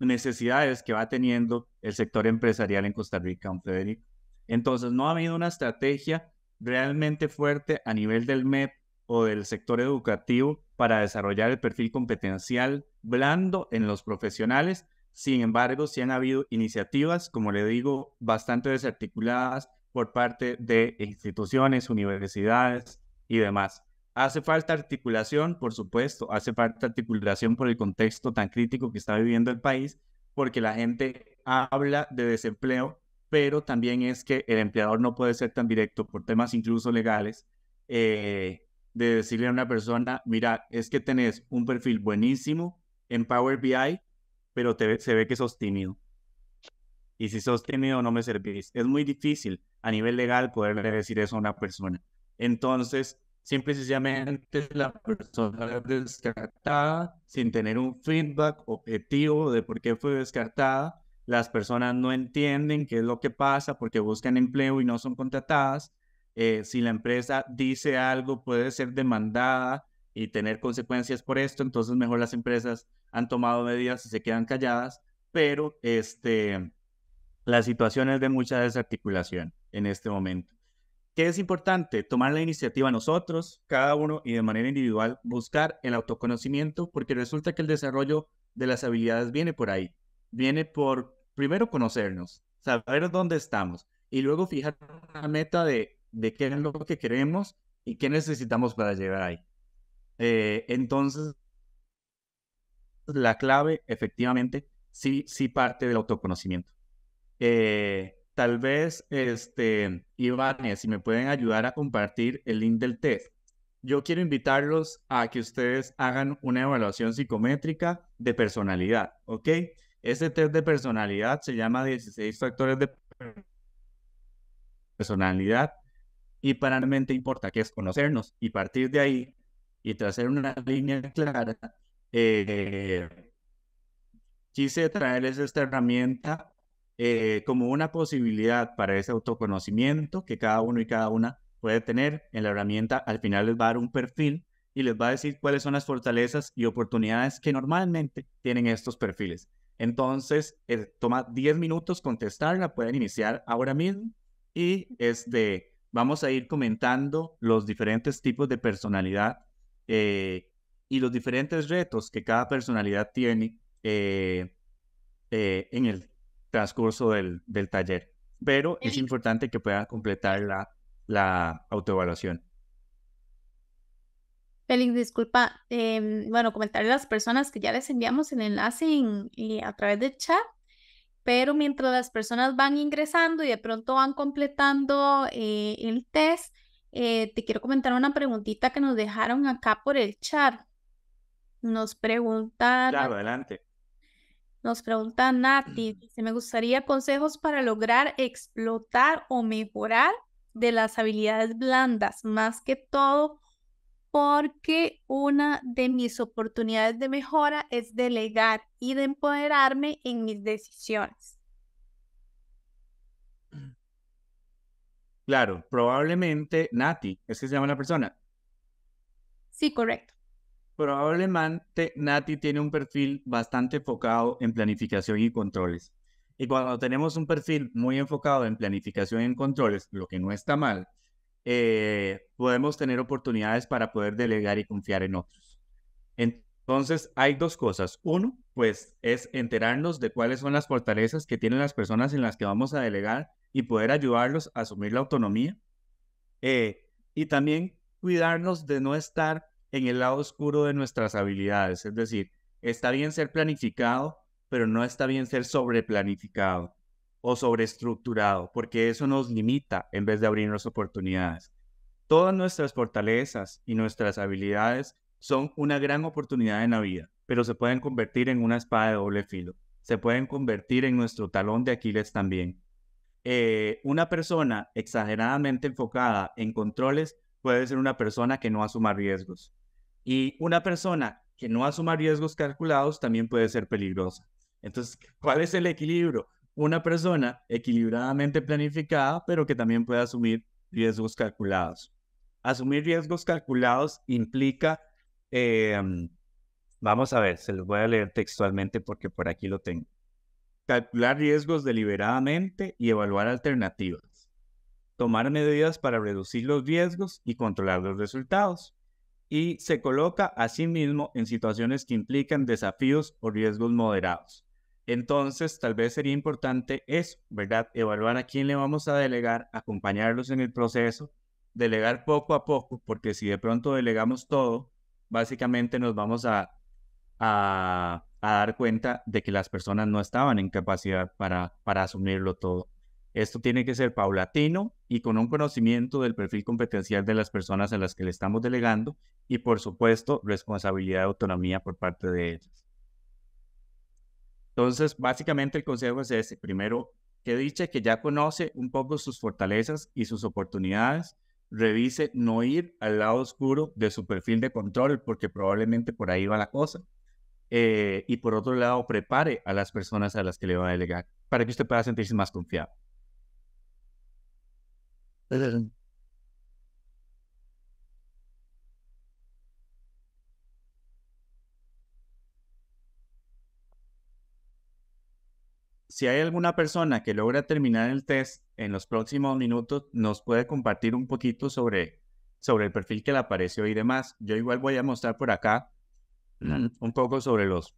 necesidades que va teniendo el sector empresarial en Costa Rica, Federico. Entonces, no ha habido una estrategia realmente fuerte a nivel del MEP o del sector educativo para desarrollar el perfil competencial blando en los profesionales. Sin embargo, sí han habido iniciativas, como le digo, bastante desarticuladas por parte de instituciones, universidades y demás. Hace falta articulación, por supuesto, hace falta articulación por el contexto tan crítico que está viviendo el país, porque la gente habla de desempleo, pero también es que el empleador no puede ser tan directo por temas incluso legales, eh, de decirle a una persona, mira, es que tenés un perfil buenísimo en Power BI, pero se ve que sos tímido. Y si sos tímido, no me servís. Es muy difícil a nivel legal poder decir eso a una persona. Entonces, Simple y sencillamente la persona es descartada sin tener un feedback objetivo de por qué fue descartada. Las personas no entienden qué es lo que pasa porque buscan empleo y no son contratadas. Eh, si la empresa dice algo, puede ser demandada y tener consecuencias por esto. Entonces, mejor las empresas han tomado medidas y se quedan calladas. Pero este, la situación es de mucha desarticulación en este momento es importante? Tomar la iniciativa nosotros, cada uno y de manera individual, buscar el autoconocimiento, porque resulta que el desarrollo de las habilidades viene por ahí. Viene por primero conocernos, saber dónde estamos y luego fijar una meta de, de qué es lo que queremos y qué necesitamos para llegar ahí. Eh, entonces, la clave efectivamente sí, sí parte del autoconocimiento. Eh, tal vez, este, si me pueden ayudar a compartir el link del test. Yo quiero invitarlos a que ustedes hagan una evaluación psicométrica de personalidad, ¿ok? Este test de personalidad se llama 16 factores de personalidad y para realmente importa que es conocernos y partir de ahí y trazar una línea clara. Eh, quise traerles esta herramienta eh, como una posibilidad para ese autoconocimiento que cada uno y cada una puede tener en la herramienta. Al final les va a dar un perfil y les va a decir cuáles son las fortalezas y oportunidades que normalmente tienen estos perfiles. Entonces, eh, toma 10 minutos contestarla, pueden iniciar ahora mismo y este, vamos a ir comentando los diferentes tipos de personalidad eh, y los diferentes retos que cada personalidad tiene en, el, transcurso del, del taller, pero es importante que pueda completar la, la autoevaluación. Félix, disculpa, em, bueno, comentaré a las personas que ya les enviamos el enlace eh, a través del chat, pero mientras las personas van ingresando y de pronto van completando eh, el test, eh, te quiero comentar una preguntita que nos dejaron acá por el chat. Nos preguntaron Claro, adelante. Nos pregunta Nati, mm. dice, me gustaría consejos para lograr explotar o mejorar de las habilidades blandas, más que todo porque una de mis oportunidades de mejora es delegar y de empoderarme en mis decisiones. Mm. Claro, probablemente Nati, es que se llama la persona. Sí, correcto probablemente Nati tiene un perfil bastante enfocado en planificación y controles. Y cuando tenemos un perfil muy enfocado en planificación y controles, lo que no está mal, eh, podemos tener oportunidades para poder delegar y confiar en otros. Entonces, hay dos cosas. Uno, pues es enterarnos de cuáles son las fortalezas que tienen las personas en las que vamos a delegar y poder ayudarlos a asumir la autonomía. Eh, y también cuidarnos de no estar en el lado oscuro de nuestras habilidades. Es decir, está bien ser planificado, pero no está bien ser sobreplanificado o sobreestructurado, porque eso nos limita en vez de abrirnos oportunidades. Todas nuestras fortalezas y nuestras habilidades son una gran oportunidad en la vida, pero se pueden convertir en una espada de doble filo. Se pueden convertir en nuestro talón de Aquiles también. Eh, una persona exageradamente enfocada en controles puede ser una persona que no asuma riesgos. Y una persona que no asuma riesgos calculados también puede ser peligrosa. Entonces, ¿cuál es el equilibrio? Una persona equilibradamente planificada, pero que también puede asumir riesgos calculados. Asumir riesgos calculados implica, em, vamos a ver, se los voy a leer textualmente porque por aquí lo tengo. Calcular riesgos deliberadamente y evaluar alternativas. Tomar medidas para reducir los riesgos y controlar los resultados y se coloca a sí mismo en situaciones que implican desafíos o riesgos moderados. Entonces, tal vez sería importante eso, ¿verdad? Evaluar a quién le vamos a delegar, acompañarlos en el proceso, delegar poco a poco, porque si de pronto delegamos todo, básicamente nos vamos a, a, dar cuenta de que las personas no estaban en capacidad para, para asumirlo todo. Esto tiene que ser paulatino y con un conocimiento del perfil competencial de las personas a las que le estamos delegando y, por supuesto, responsabilidad y autonomía por parte de ellas. Entonces, básicamente el consejo es ese. Primero, que dicha que ya conoce un poco sus fortalezas y sus oportunidades, revise no ir al lado oscuro de su perfil de control, porque probablemente por ahí va la cosa. Eh, y por otro lado, prepare a las personas a las que le va a delegar para que usted pueda sentirse más confiado. Si hay alguna persona que logra terminar el test en los próximos minutos, nos puede compartir un poquito sobre, sobre el perfil que le apareció y demás. Yo igual voy a mostrar por acá un poco sobre los,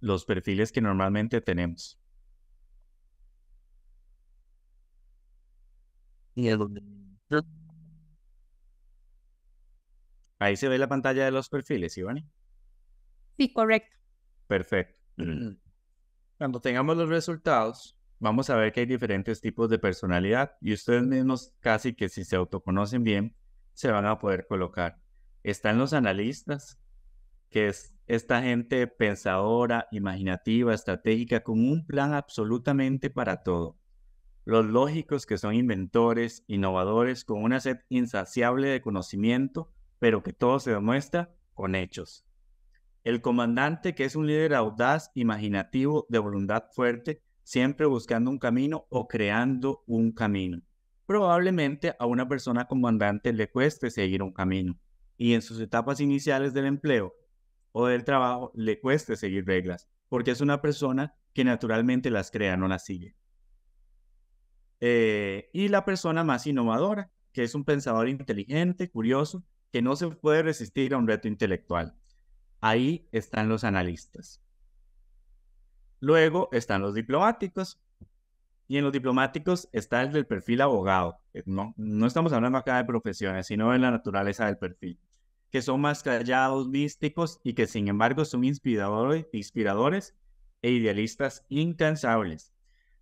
los perfiles que normalmente tenemos. Ahí se ve la pantalla de los perfiles, Ivani. Sí, correcto. Perfecto. Cuando tengamos los resultados, vamos a ver que hay diferentes tipos de personalidad y ustedes mismos casi que si se autoconocen bien, se van a poder colocar. Están los analistas, que es esta gente pensadora, imaginativa, estratégica, con un plan absolutamente para todo los lógicos que son inventores, innovadores, con una sed insaciable de conocimiento, pero que todo se demuestra con hechos. El comandante que es un líder audaz, imaginativo, de voluntad fuerte, siempre buscando un camino o creando un camino. Probablemente a una persona comandante le cueste seguir un camino y en sus etapas iniciales del empleo o del trabajo le cueste seguir reglas, porque es una persona que naturalmente las crea, no las sigue. Eh, y la persona más innovadora, que es un pensador inteligente, curioso, que no se puede resistir a un reto intelectual. Ahí están los analistas. Luego están los diplomáticos. Y en los diplomáticos está el del perfil abogado. Eh, no, estamos hablando acá de profesiones, sino de la naturaleza del perfil. Que son más callados, místicos y que sin embargo son inspiradores e idealistas incansables.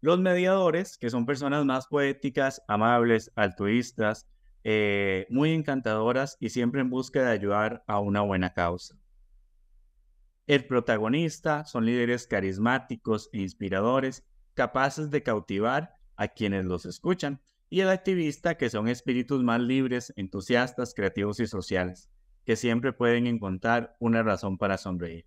Los mediadores, que son personas más poéticas, amables, altruistas, eh, muy encantadoras y siempre en busca de ayudar a una buena causa. El protagonista son líderes carismáticos e inspiradores, capaces de cautivar a quienes los escuchan, y el activista, que son espíritus más libres, entusiastas, creativos y sociales, que siempre pueden encontrar una razón para sonreír.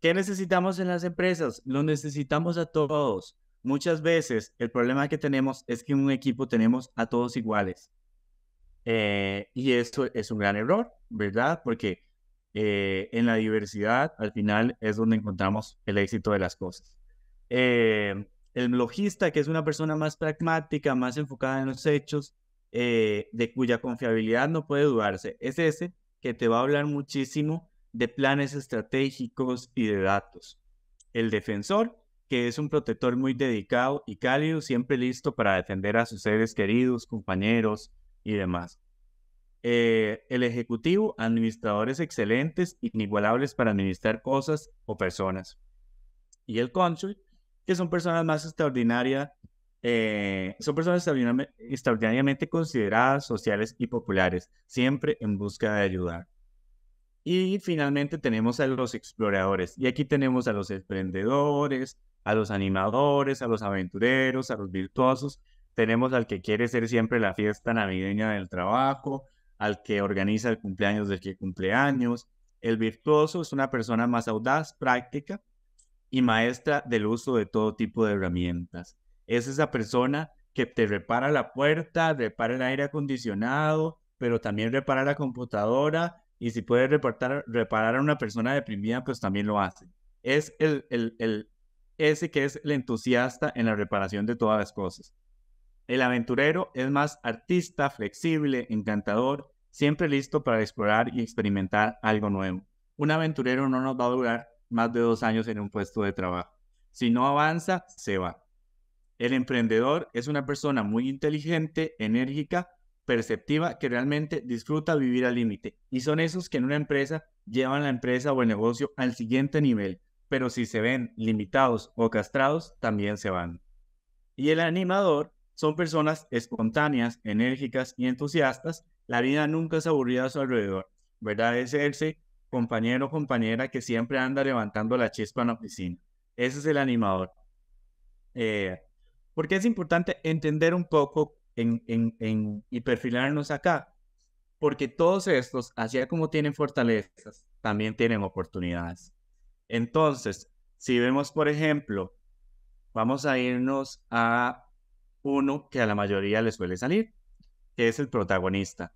¿Qué necesitamos en las empresas? Lo necesitamos a todos muchas veces el problema que tenemos es que en un equipo tenemos a todos iguales. Eh, y esto es un gran error, ¿verdad? Porque eh, en la diversidad al final es donde encontramos el éxito de las cosas. Eh, el logista, que es una persona más pragmática, más enfocada en los hechos, de cuya confiabilidad no puede dudarse, es ese que te va a hablar muchísimo de planes estratégicos y de datos. El defensor que es un protector muy dedicado y cálido, siempre listo para defender a sus seres queridos, compañeros y demás. Eh, el ejecutivo, administradores excelentes, inigualables para administrar cosas o personas. Y el cónsul, que son personas más extraordinarias, eh, son personas extraordinariamente consideradas, sociales y populares, siempre en busca de ayudar. Y finalmente tenemos a los exploradores. Y aquí tenemos a los emprendedores, a los animadores, a los aventureros, a los virtuosos. Tenemos al que quiere ser siempre la fiesta navideña del trabajo, al que organiza el cumpleaños del que cumpleaños. El virtuoso es una persona más audaz, práctica y maestra del uso de todo tipo de herramientas. Es esa persona que te repara la puerta, repara el aire acondicionado, pero también repara la computadora y si puede reparar, reparar a una persona deprimida, pues también lo hace. Es el, ese que es el entusiasta en la reparación de todas las cosas. El aventurero es más artista, flexible, encantador, siempre listo para explorar y experimentar algo nuevo. Un aventurero no nos va a durar más de dos años en un puesto de trabajo. Si no avanza, se va. El emprendedor es una persona muy inteligente, enérgica, perceptiva que realmente disfruta vivir al límite. Y son esos que en una empresa llevan la empresa o el negocio al siguiente nivel, pero si se ven limitados o castrados, también se van. Y el animador son personas espontáneas, enérgicas y entusiastas. La vida nunca es aburrida a su alrededor, ¿verdad? Es ese compañero o compañera que siempre anda levantando la chispa en la oficina. Ese es el animador. Eh, porque es importante entender un poco en, y perfilarnos acá, porque todos estos, así como tienen fortalezas, también tienen oportunidades. Entonces, si vemos, por ejemplo, vamos a irnos a uno que a la mayoría le suele salir, que es el protagonista.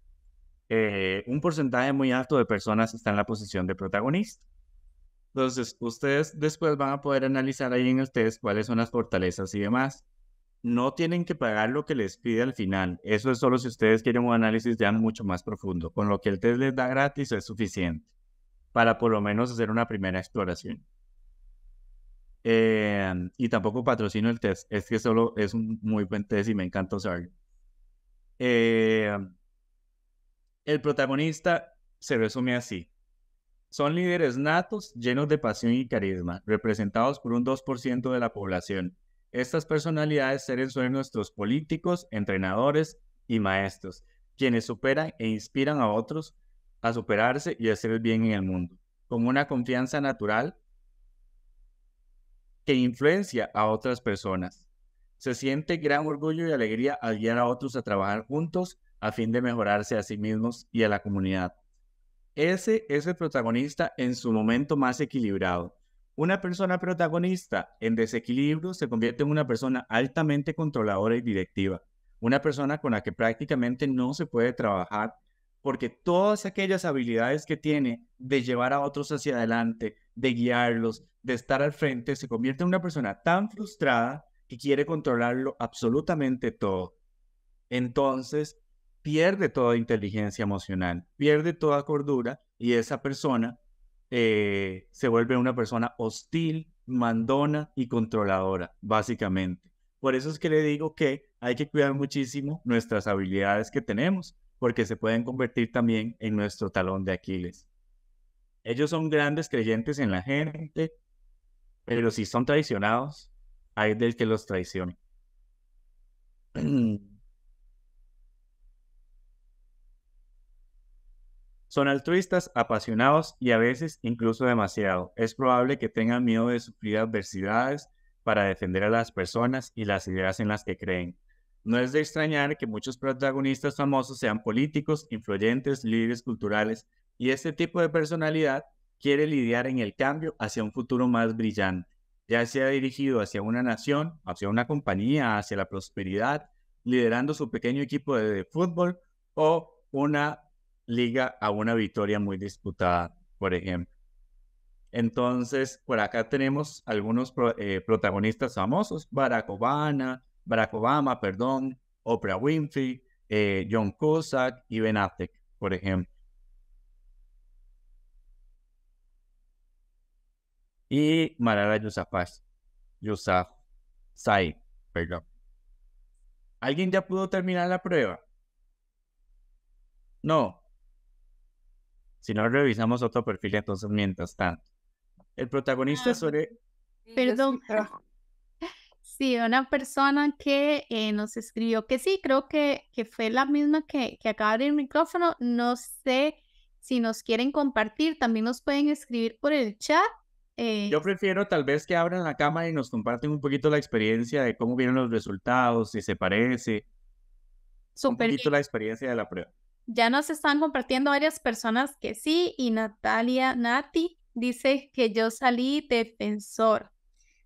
Eh, un porcentaje muy alto de personas está en la posición de protagonista. Entonces, ustedes después van a poder analizar ahí en ustedes cuáles son las fortalezas y demás no tienen que pagar lo que les pide al final. Eso es solo si ustedes quieren un análisis ya mucho más profundo. Con lo que el test les da gratis es suficiente para por lo menos hacer una primera exploración. Eh, y tampoco patrocino el test. Es que solo es un muy buen test y me encanta usarlo. Eh, el protagonista se resume así. Son líderes natos, llenos de pasión y carisma, representados por un 2% de la población estas personalidades seres son nuestros políticos, entrenadores y maestros, quienes superan e inspiran a otros a superarse y hacer el bien en el mundo, con una confianza natural que influencia a otras personas. Se siente gran orgullo y alegría al guiar a otros a trabajar juntos a fin de mejorarse a sí mismos y a la comunidad. Ese es el protagonista en su momento más equilibrado, una persona protagonista en desequilibrio se convierte en una persona altamente controladora y directiva, una persona con la que prácticamente no se puede trabajar porque todas aquellas habilidades que tiene de llevar a otros hacia adelante, de guiarlos, de estar al frente, se convierte en una persona tan frustrada que quiere controlarlo absolutamente todo. Entonces, pierde toda inteligencia emocional, pierde toda cordura y esa persona eh, se vuelve una persona hostil, mandona y controladora, básicamente. Por eso es que le digo que hay que cuidar muchísimo nuestras habilidades que tenemos, porque se pueden convertir también en nuestro talón de Aquiles. Ellos son grandes creyentes en la gente, pero si son traicionados, hay del que los traicione. Son altruistas, apasionados y a veces incluso demasiado. Es probable que tengan miedo de sufrir adversidades para defender a las personas y las ideas en las que creen. No es de extrañar que muchos protagonistas famosos sean políticos, influyentes, líderes culturales, y este tipo de personalidad quiere lidiar en el cambio hacia un futuro más brillante, ya sea dirigido hacia una nación, hacia una compañía, hacia la prosperidad, liderando su pequeño equipo de fútbol o una liga a una victoria muy disputada, por ejemplo. Entonces, por acá tenemos algunos eh, protagonistas famosos, Barack Obama, Barack Obama, perdón, Oprah Winfrey, eh, John Cusack y Ben Affleck, por ejemplo. Y Marara Yusaf... Yousafzai, perdón. ¿Alguien ya pudo terminar la prueba? No, si no, revisamos otro perfil entonces mientras tanto. El protagonista ah, sobre... Pues Perdón. Sí, una persona que eh, nos escribió que sí, creo que, que fue la misma que, que acaba de abrir el micrófono. No sé si nos quieren compartir, también nos pueden escribir por el chat. Eh. Yo prefiero tal vez que abran la cámara y nos comparten un poquito la experiencia de cómo vienen los resultados, si se parece. un poquito la experiencia de la prueba. Ya nos están compartiendo varias personas que sí, y Natalia Nati dice que yo salí defensor.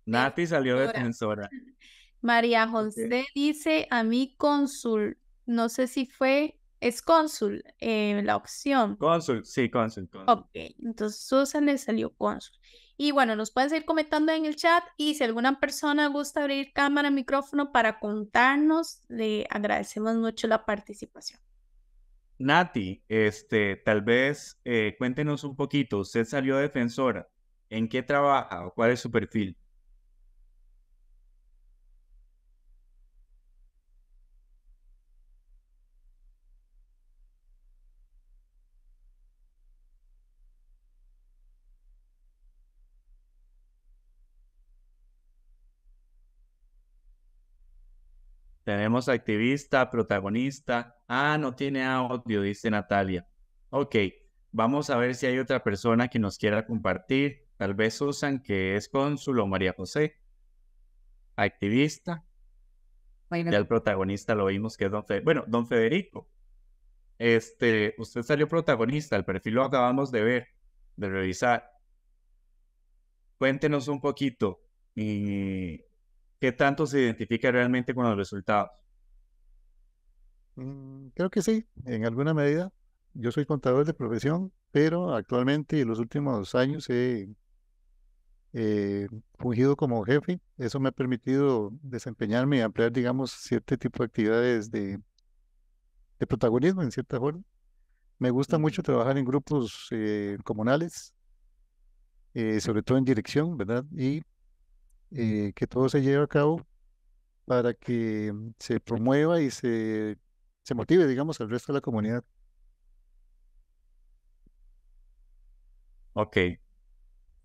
Nati salió defensora. María José dice a mí cónsul, no sé si fue, es cónsul eh, la opción. Cónsul, sí, cónsul. Ok, entonces Susan le salió cónsul. Y bueno, nos pueden seguir comentando en el chat y si alguna persona gusta abrir cámara, micrófono para contarnos, le agradecemos mucho la participación. Nati, este, tal vez eh, cuéntenos un poquito, usted salió defensora, ¿en qué trabaja o cuál es su perfil? Tenemos activista, protagonista. Ah, no tiene audio, dice Natalia. Ok, vamos a ver si hay otra persona que nos quiera compartir. Tal vez Susan, que es cónsul, o María José. Activista. Ya el protagonista lo vimos que es don Federico. Bueno, don Federico. Este, usted salió protagonista, el perfil lo acabamos de ver, de revisar. Cuéntenos un poquito y ¿qué tanto se identifica realmente con los resultados? Mm, creo que sí, en alguna medida. Yo soy contador de profesión, pero actualmente en los últimos años he eh, fungido como jefe. Eso me ha permitido desempeñarme y ampliar, digamos, cierto tipo de actividades de, protagonismo en cierta forma. Me gusta mucho mm. trabajar en grupos eh, comunales, eh, sobre todo en dirección, ¿verdad? Y eh, que todo se lleve a cabo para que se promueva y se, motive, digamos, al resto de la comunidad. Ok.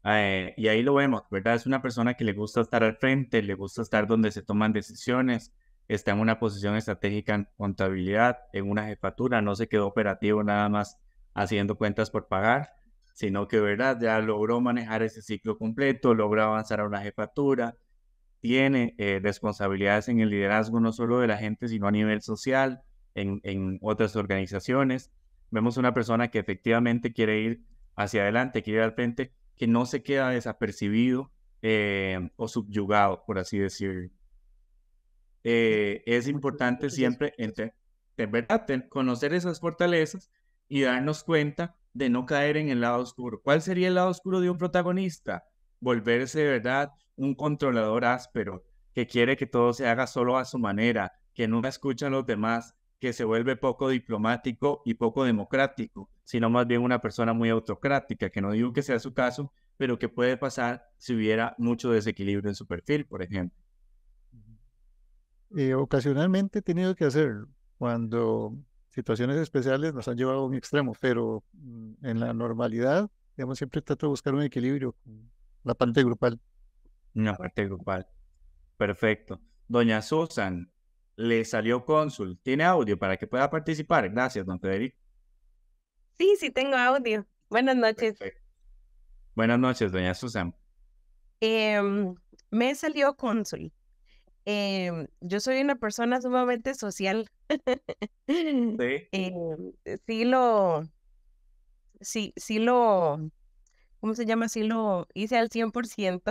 Eh, y ahí lo vemos, ¿verdad? Es una persona que le gusta estar al frente, le gusta estar donde se toman decisiones, está en una posición estratégica en contabilidad, en una jefatura, no se quedó operativo nada más haciendo cuentas por pagar sino que, ¿verdad? Ya logró manejar ese ciclo completo, logró avanzar a una jefatura, tiene eh, responsabilidades en el liderazgo no solo de la gente, sino a nivel social, en, otras organizaciones. Vemos una persona que efectivamente quiere ir hacia adelante, quiere ir al frente, que no se queda desapercibido eh, o subyugado, por así decir eh, es importante siempre, de verdad, conocer esas fortalezas y darnos cuenta de no caer en el lado oscuro. ¿Cuál sería el lado oscuro de un protagonista? Volverse, de ¿verdad? Un controlador áspero, que quiere que todo se haga solo a su manera, que nunca escucha a los demás, que se vuelve poco diplomático y poco democrático, sino más bien una persona muy autocrática, que no digo que sea su caso, pero que puede pasar si hubiera mucho desequilibrio en su perfil, por ejemplo. Eh, ocasionalmente he tenido que hacer, Cuando situaciones especiales nos han llevado a un extremo, pero mm, en la normalidad, digamos, siempre trato de buscar un equilibrio la parte grupal. La parte grupal. Perfecto. Doña Susan, le salió cónsul. ¿Tiene audio para que pueda participar? Gracias, don Federico. Sí, sí tengo audio. Buenas noches. Buenas noches, doña Susan. Em, me salió cónsul. Em, yo soy una persona sumamente social. sí. Em, sí lo, sí, sí lo, ¿cómo se llama? Sí lo hice al 100%.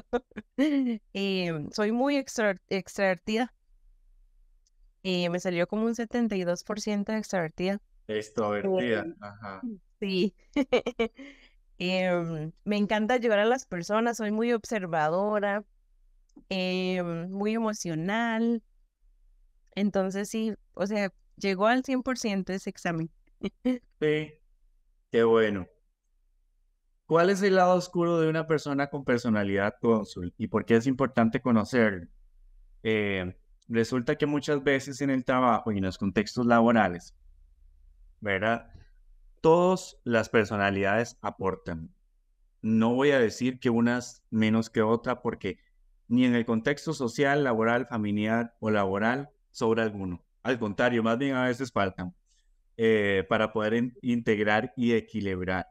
Em, soy muy extrovertida, y eh, me salió como un 72% de extravertida. Extrovertida, ajá. Sí. me encanta ayudar a las personas, soy muy observadora. Eh, muy emocional. Entonces sí, o sea, llegó al 100% ese examen. Sí, qué bueno. ¿Cuál es el lado oscuro de una persona con personalidad cónsul y por qué es importante conocer? Eh, resulta que muchas veces en el trabajo y en los contextos laborales, ¿verdad? Todas las personalidades aportan. No voy a decir que unas menos que otra porque ni en el contexto social, laboral, familiar o laboral sobre alguno. Al contrario, más bien a veces faltan eh, para poder integrar y equilibrar.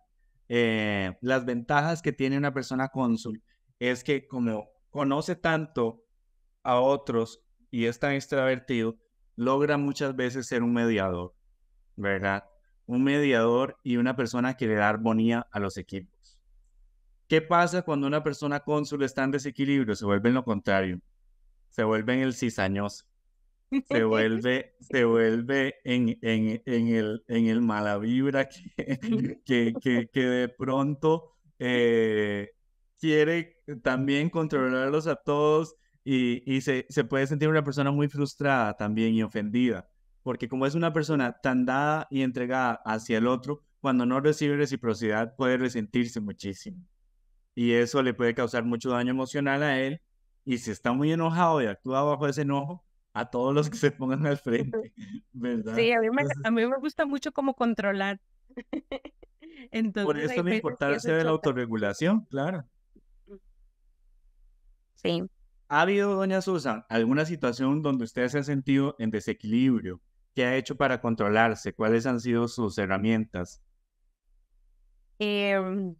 Eh, las ventajas que tiene una persona cónsul es que como conoce tanto a otros y es tan extrovertido, logra muchas veces ser un mediador, ¿verdad? Un mediador y una persona que le da armonía a los equipos. ¿Qué pasa cuando una persona cónsul está en desequilibrio? Se vuelve en lo contrario. Se vuelve en el cizañoso. Se vuelve, se vuelve en, en, en, el, en el mala vibra que, que, que, de pronto eh, quiere también controlarlos a todos y, y se, se puede sentir una persona muy frustrada también y ofendida. Porque como es una persona tan dada y entregada hacia el otro, cuando no recibe reciprocidad puede resentirse muchísimo y eso le puede causar mucho daño emocional a él. Y si está muy enojado y actúa bajo ese enojo, a todos los que se pongan al frente, ¿verdad? Sí, a mí me, gusta mucho cómo controlar. Entonces, por eso me importa de la autorregulación, claro. Sí. ¿Ha habido, doña Susan, alguna situación donde usted se ha sentido en desequilibrio? ¿Qué ha hecho para controlarse? ¿Cuáles han sido sus herramientas? Eh,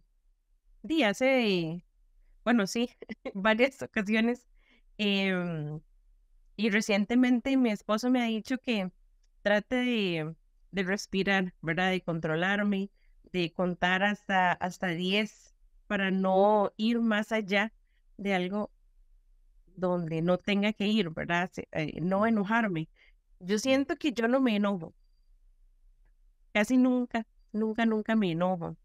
Sí, hace, bueno, sí, varias ocasiones. Em, y recientemente mi esposo me ha dicho que trate de, respirar, ¿verdad? De controlarme, de contar hasta, hasta 10 para no ir más allá de algo donde no tenga que ir, ¿verdad? Eh, no enojarme. Yo siento que yo no me enojo. Casi nunca, nunca, nunca me enojo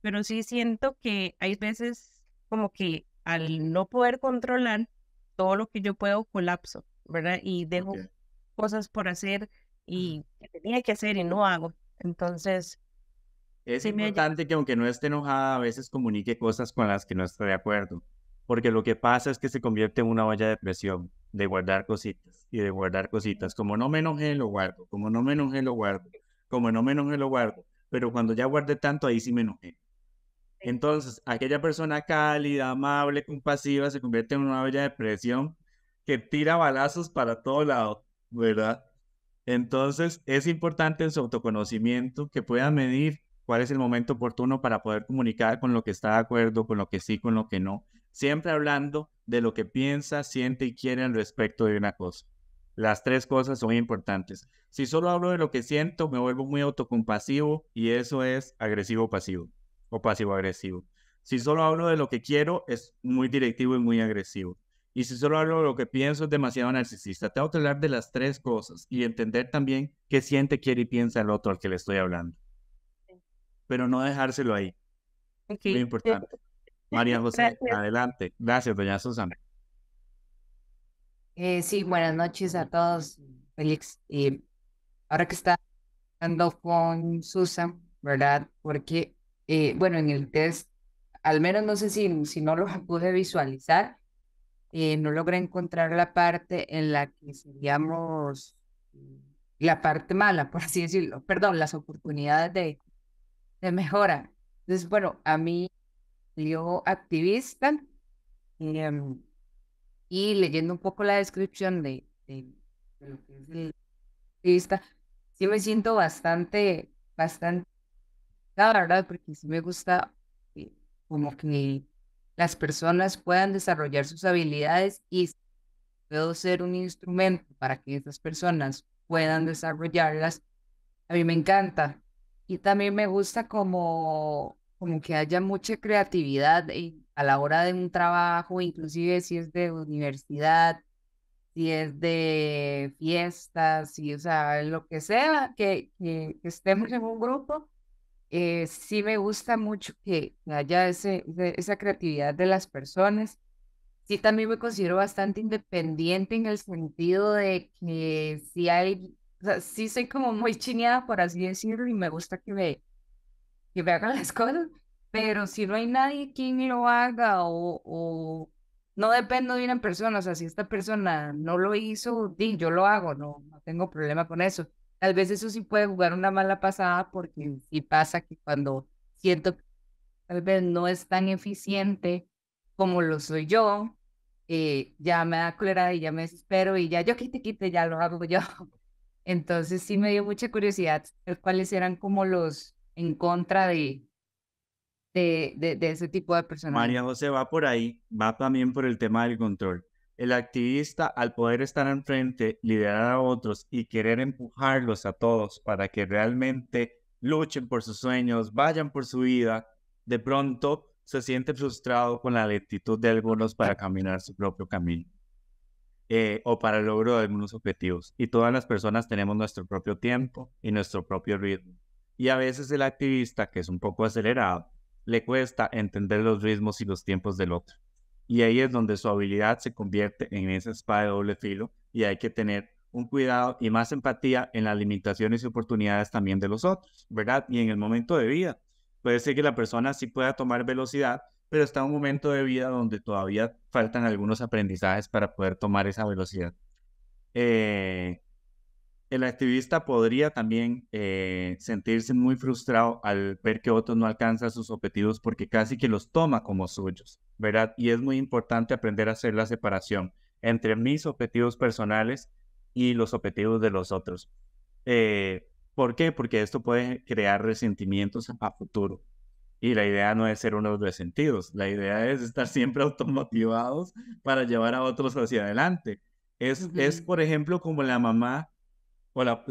pero sí siento que hay veces como que al no poder controlar todo lo que yo puedo, colapso, ¿verdad? Y dejo cosas por hacer y que tenía que hacer y no hago. Entonces... Es importante que aunque no esté enojada, a veces comunique cosas con las que no está de acuerdo, porque lo que pasa es que se convierte en una olla de presión, de guardar cositas y de guardar cositas. Como no me enojé, lo guardo. Como no me enojé, lo guardo. Como no me enojé, lo guardo. Pero cuando ya guardé tanto, ahí sí me enojé. Entonces, aquella persona cálida, amable, compasiva, se convierte en una bella depresión presión que tira balazos para todo lado, ¿verdad? Entonces, es importante en su autoconocimiento que pueda medir cuál es el momento oportuno para poder comunicar con lo que está de acuerdo, con lo que sí, con lo que no. Siempre hablando de lo que piensa, siente y quiere al respecto de una cosa. Las tres cosas son importantes. Si solo hablo de lo que siento, me vuelvo muy autocompasivo y eso es agresivo pasivo o pasivo-agresivo. Si solo hablo de lo que quiero, es muy directivo y muy agresivo. Y si solo hablo de lo que pienso, es demasiado narcisista. Tengo que hablar de las tres cosas y entender también qué siente, quiere y piensa el otro al que le estoy hablando. Pero no dejárselo ahí. Muy eh, importante. María José, adelante. Gracias, doña Susana. Eh, sí, buenas noches a todos, Félix. Eh, ahora que está hablando con Susan, ¿verdad? Porque eh, bueno, en el test, al menos no sé si, si no lo pude visualizar, eh, no logré encontrar la parte en la que seríamos mm, la parte mala, por así decirlo, perdón, las oportunidades de, de mejora. Entonces, bueno, a mí yo activista em, y, leyendo un poco la descripción de, de, de lo que es el activista, sí me siento bastante, bastante verdad, porque sí me gusta eh, como que las personas puedan desarrollar sus habilidades y puedo ser un instrumento para que esas personas puedan desarrollarlas. A mí me encanta. Y también me gusta como, como que haya mucha creatividad a la hora de un trabajo, inclusive si es de universidad, si es de fiestas, si, o sea, lo que sea, que, que estemos en un grupo eh, sí me gusta mucho que haya esa creatividad de las personas. Sí también me considero bastante independiente en el sentido de que sí hay, sea, sí soy como muy chineada, por así decirlo, y me gusta que me, que me hagan las cosas, pero si no hay nadie quien lo haga o, no dependo de una persona, o sea, si esta persona no lo hizo, yo lo hago, no tengo problema con eso. Tal vez eso sí puede jugar una mala pasada porque si pasa que cuando siento que tal vez no es tan eficiente como lo soy yo, eh, ya me da cólera y ya me espero y ya yo quite quite, ya lo hago yo. Entonces sí me dio mucha curiosidad cuáles eran como los en contra de, de, de, de ese tipo de personas. María José va por ahí, va también por el tema del control. El activista, al poder estar enfrente, liderar a otros y querer empujarlos a todos para que realmente luchen por sus sueños, vayan por su vida, de pronto se siente frustrado con la lentitud de algunos para caminar su propio camino eh, o para el logro de algunos objetivos. Y todas las personas tenemos nuestro propio tiempo y nuestro propio ritmo. Y a veces el activista, que es un poco acelerado, le cuesta entender los ritmos y los tiempos del otro. Y ahí es donde su habilidad se convierte en esa espada de doble filo y hay que tener un cuidado y más empatía en las limitaciones y oportunidades también de los otros, ¿verdad? Y en el momento de vida. Puede ser que la persona sí pueda tomar velocidad, pero está un momento de vida donde todavía faltan algunos aprendizajes para poder tomar esa velocidad. Eh, el activista podría también eh, sentirse muy frustrado al ver que otros no alcanzan sus objetivos porque casi que los toma como suyos, ¿verdad? Y es muy importante aprender a hacer la separación entre mis objetivos personales y los objetivos de los otros. Eh, ¿Por qué? Porque esto puede crear resentimientos a futuro. Y la idea no es ser unos resentidos, la idea es estar siempre automotivados para llevar a otros hacia adelante. Es, es por ejemplo, como la mamá Hola,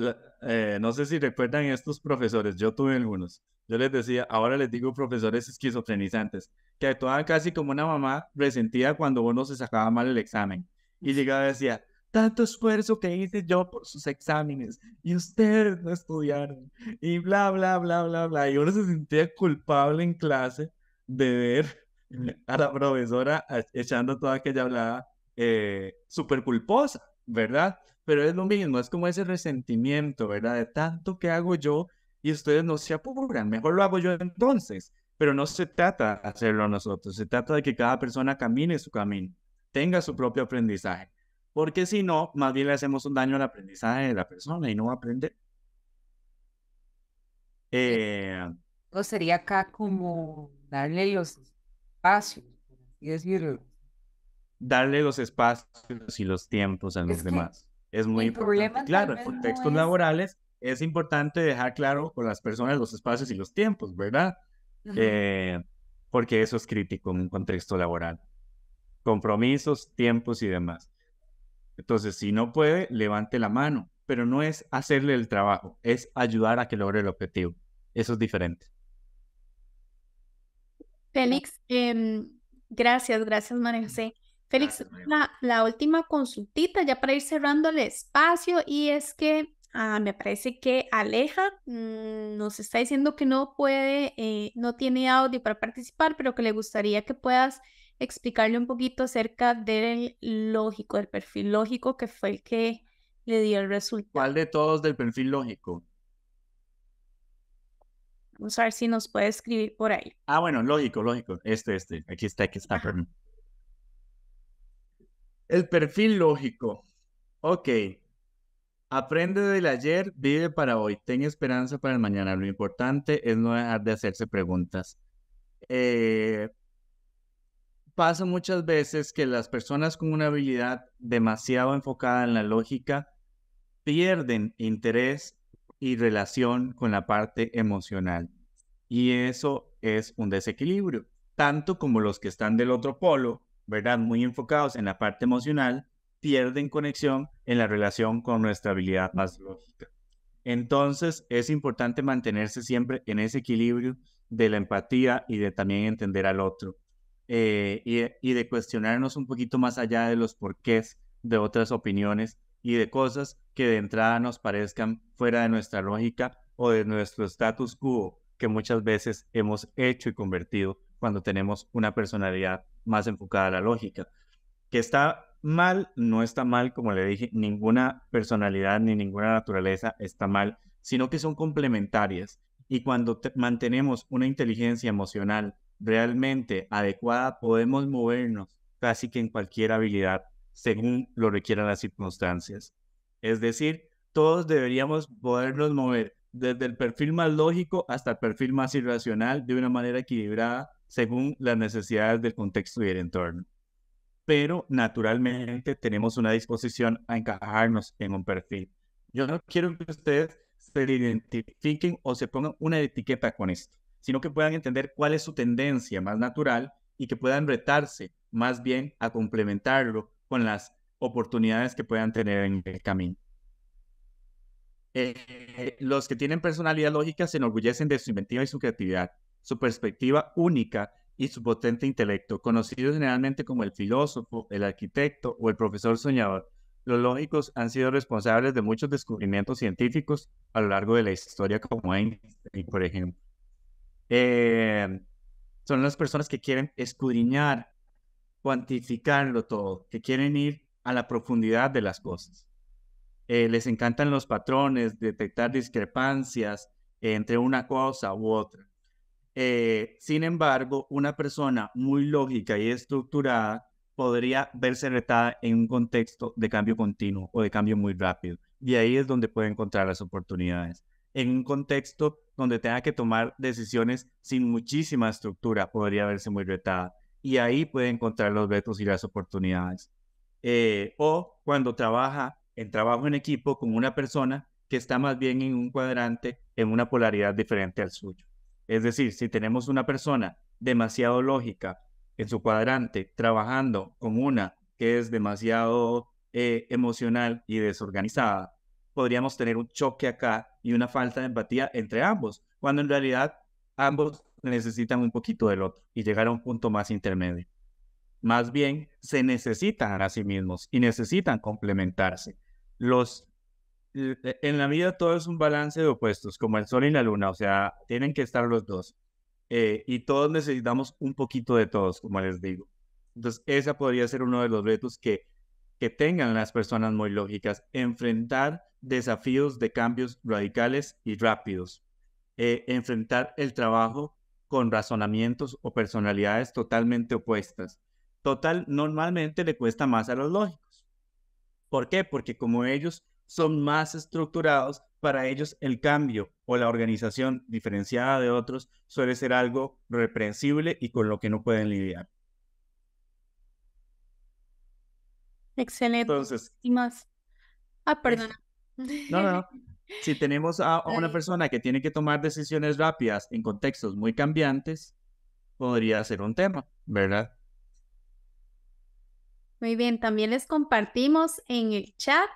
eh, no sé si recuerdan estos profesores, yo tuve algunos. Yo les decía, ahora les digo profesores esquizofrenizantes, que actuaban casi como una mamá resentida cuando uno se sacaba mal el examen. Y llegaba y decía, tanto esfuerzo que hice yo por sus exámenes y ustedes no estudiaron y bla, bla, bla, bla, bla. Y uno se sentía culpable en clase de ver a la profesora eh, echando toda aquella hablada eh, súper culposa, ¿verdad? pero es lo mismo, es como ese resentimiento, ¿verdad? De tanto que hago yo y ustedes no se apuran, mejor lo hago yo entonces, pero no se trata de hacerlo nosotros, se trata de que cada persona camine su camino, tenga su propio aprendizaje, porque si no, más bien le hacemos un daño al aprendizaje de la persona y no va aprender. Eh, sería acá como darle los espacios, y decir Darle los espacios y los tiempos a los demás es muy importante. Claro, en contextos laborales es importante dejar claro con las personas los espacios y los tiempos, ¿verdad? Eh, porque eso es crítico en un contexto laboral. Compromisos, tiempos y demás. Entonces, si no puede, levante la mano, pero no es hacerle el trabajo, es ayudar a que logre el objetivo. Eso es diferente. Félix, em, gracias, gracias María José. Félix, la, última consultita ya para ir cerrando el espacio y es que ah, me parece que Aleja mm, nos está diciendo que no puede, eh, no tiene audio para participar, pero que le gustaría que puedas explicarle un poquito acerca del lógico, del perfil lógico que fue el que le dio el resultado. ¿Cuál de todos del perfil lógico? Vamos a ver si nos puede escribir por ahí. Ah, bueno, lógico, lógico. Este, este. Aquí está, aquí está. perdón el perfil lógico. Ok. Aprende del ayer, vive para hoy, ten esperanza para el mañana. Lo importante es no dejar de hacerse preguntas. Eh, pasa muchas veces que las personas con una habilidad demasiado enfocada en la lógica pierden interés y relación con la parte emocional. Y eso es un desequilibrio, tanto como los que están del otro polo, ¿verdad? Muy enfocados en la parte emocional, pierden conexión en la relación con nuestra habilidad más lógica. Entonces, es importante mantenerse siempre en ese equilibrio de la empatía y de también entender al otro eh, y, y, de cuestionarnos un poquito más allá de los porqués de otras opiniones y de cosas que de entrada nos parezcan fuera de nuestra lógica o de nuestro status quo que muchas veces hemos hecho y convertido cuando tenemos una personalidad más enfocada a la lógica. Que está mal, no está mal, como le dije, ninguna personalidad ni ninguna naturaleza está mal, sino que son complementarias. Y cuando mantenemos una inteligencia emocional realmente adecuada, podemos movernos casi que en cualquier habilidad según lo requieran las circunstancias. Es decir, todos deberíamos podernos mover desde el perfil más lógico hasta el perfil más irracional de una manera equilibrada según las necesidades del contexto y del entorno. Pero naturalmente tenemos una disposición a encajarnos en un perfil. Yo no quiero que ustedes se identifiquen o se pongan una etiqueta con esto, sino que puedan entender cuál es su tendencia más natural y que puedan retarse más bien a complementarlo con las oportunidades que puedan tener en el camino. Eh, los que tienen personalidad lógica se enorgullecen de su inventiva y su creatividad, su perspectiva única y su potente intelecto, conocido generalmente como el filósofo, el arquitecto o el profesor soñador. Los lógicos han sido responsables de muchos descubrimientos científicos a lo largo de la historia, como Einstein, por ejemplo. Eh, son las personas que quieren escudriñar, cuantificarlo todo, que quieren ir a la profundidad de las cosas. Eh, les encantan los patrones, detectar discrepancias entre una cosa u otra. Eh, sin embargo, una persona muy lógica y estructurada podría verse retada en un contexto de cambio continuo o de cambio muy rápido. Y ahí es donde puede encontrar las oportunidades. En un contexto donde tenga que tomar decisiones sin muchísima estructura, podría verse muy retada. Y ahí puede encontrar los retos y las oportunidades. Eh, o cuando trabaja en trabajo en equipo con una persona que está más bien en un cuadrante, en una polaridad diferente al suyo. Es decir, si tenemos una persona demasiado lógica en su cuadrante, trabajando con una que es demasiado eh, emocional y desorganizada, podríamos tener un choque acá y una falta de empatía entre ambos, cuando en realidad ambos necesitan un poquito del otro y llegar a un punto más intermedio. Más bien, se necesitan a sí mismos y necesitan complementarse. Los eh, en la vida todo es un balance de opuestos, como el sol y la luna, o sea, tienen que estar los dos. Eh, y todos necesitamos un poquito de todos, como les digo. Entonces, esa podría ser uno de los retos que, que tengan las personas muy lógicas, enfrentar desafíos de cambios radicales y rápidos, eh, enfrentar el trabajo con razonamientos o personalidades totalmente opuestas. Total, normalmente le cuesta más a los lógicos. ¿Por qué? Porque como ellos son más estructurados, para ellos el cambio o la organización diferenciada de otros suele ser algo reprensible y con lo que no pueden lidiar. Excelente. Entonces, y más. Ah, perdón. No, no. Si tenemos a una persona que tiene que tomar decisiones rápidas en contextos muy cambiantes, podría ser un tema, ¿verdad? Muy bien, también les compartimos en el chat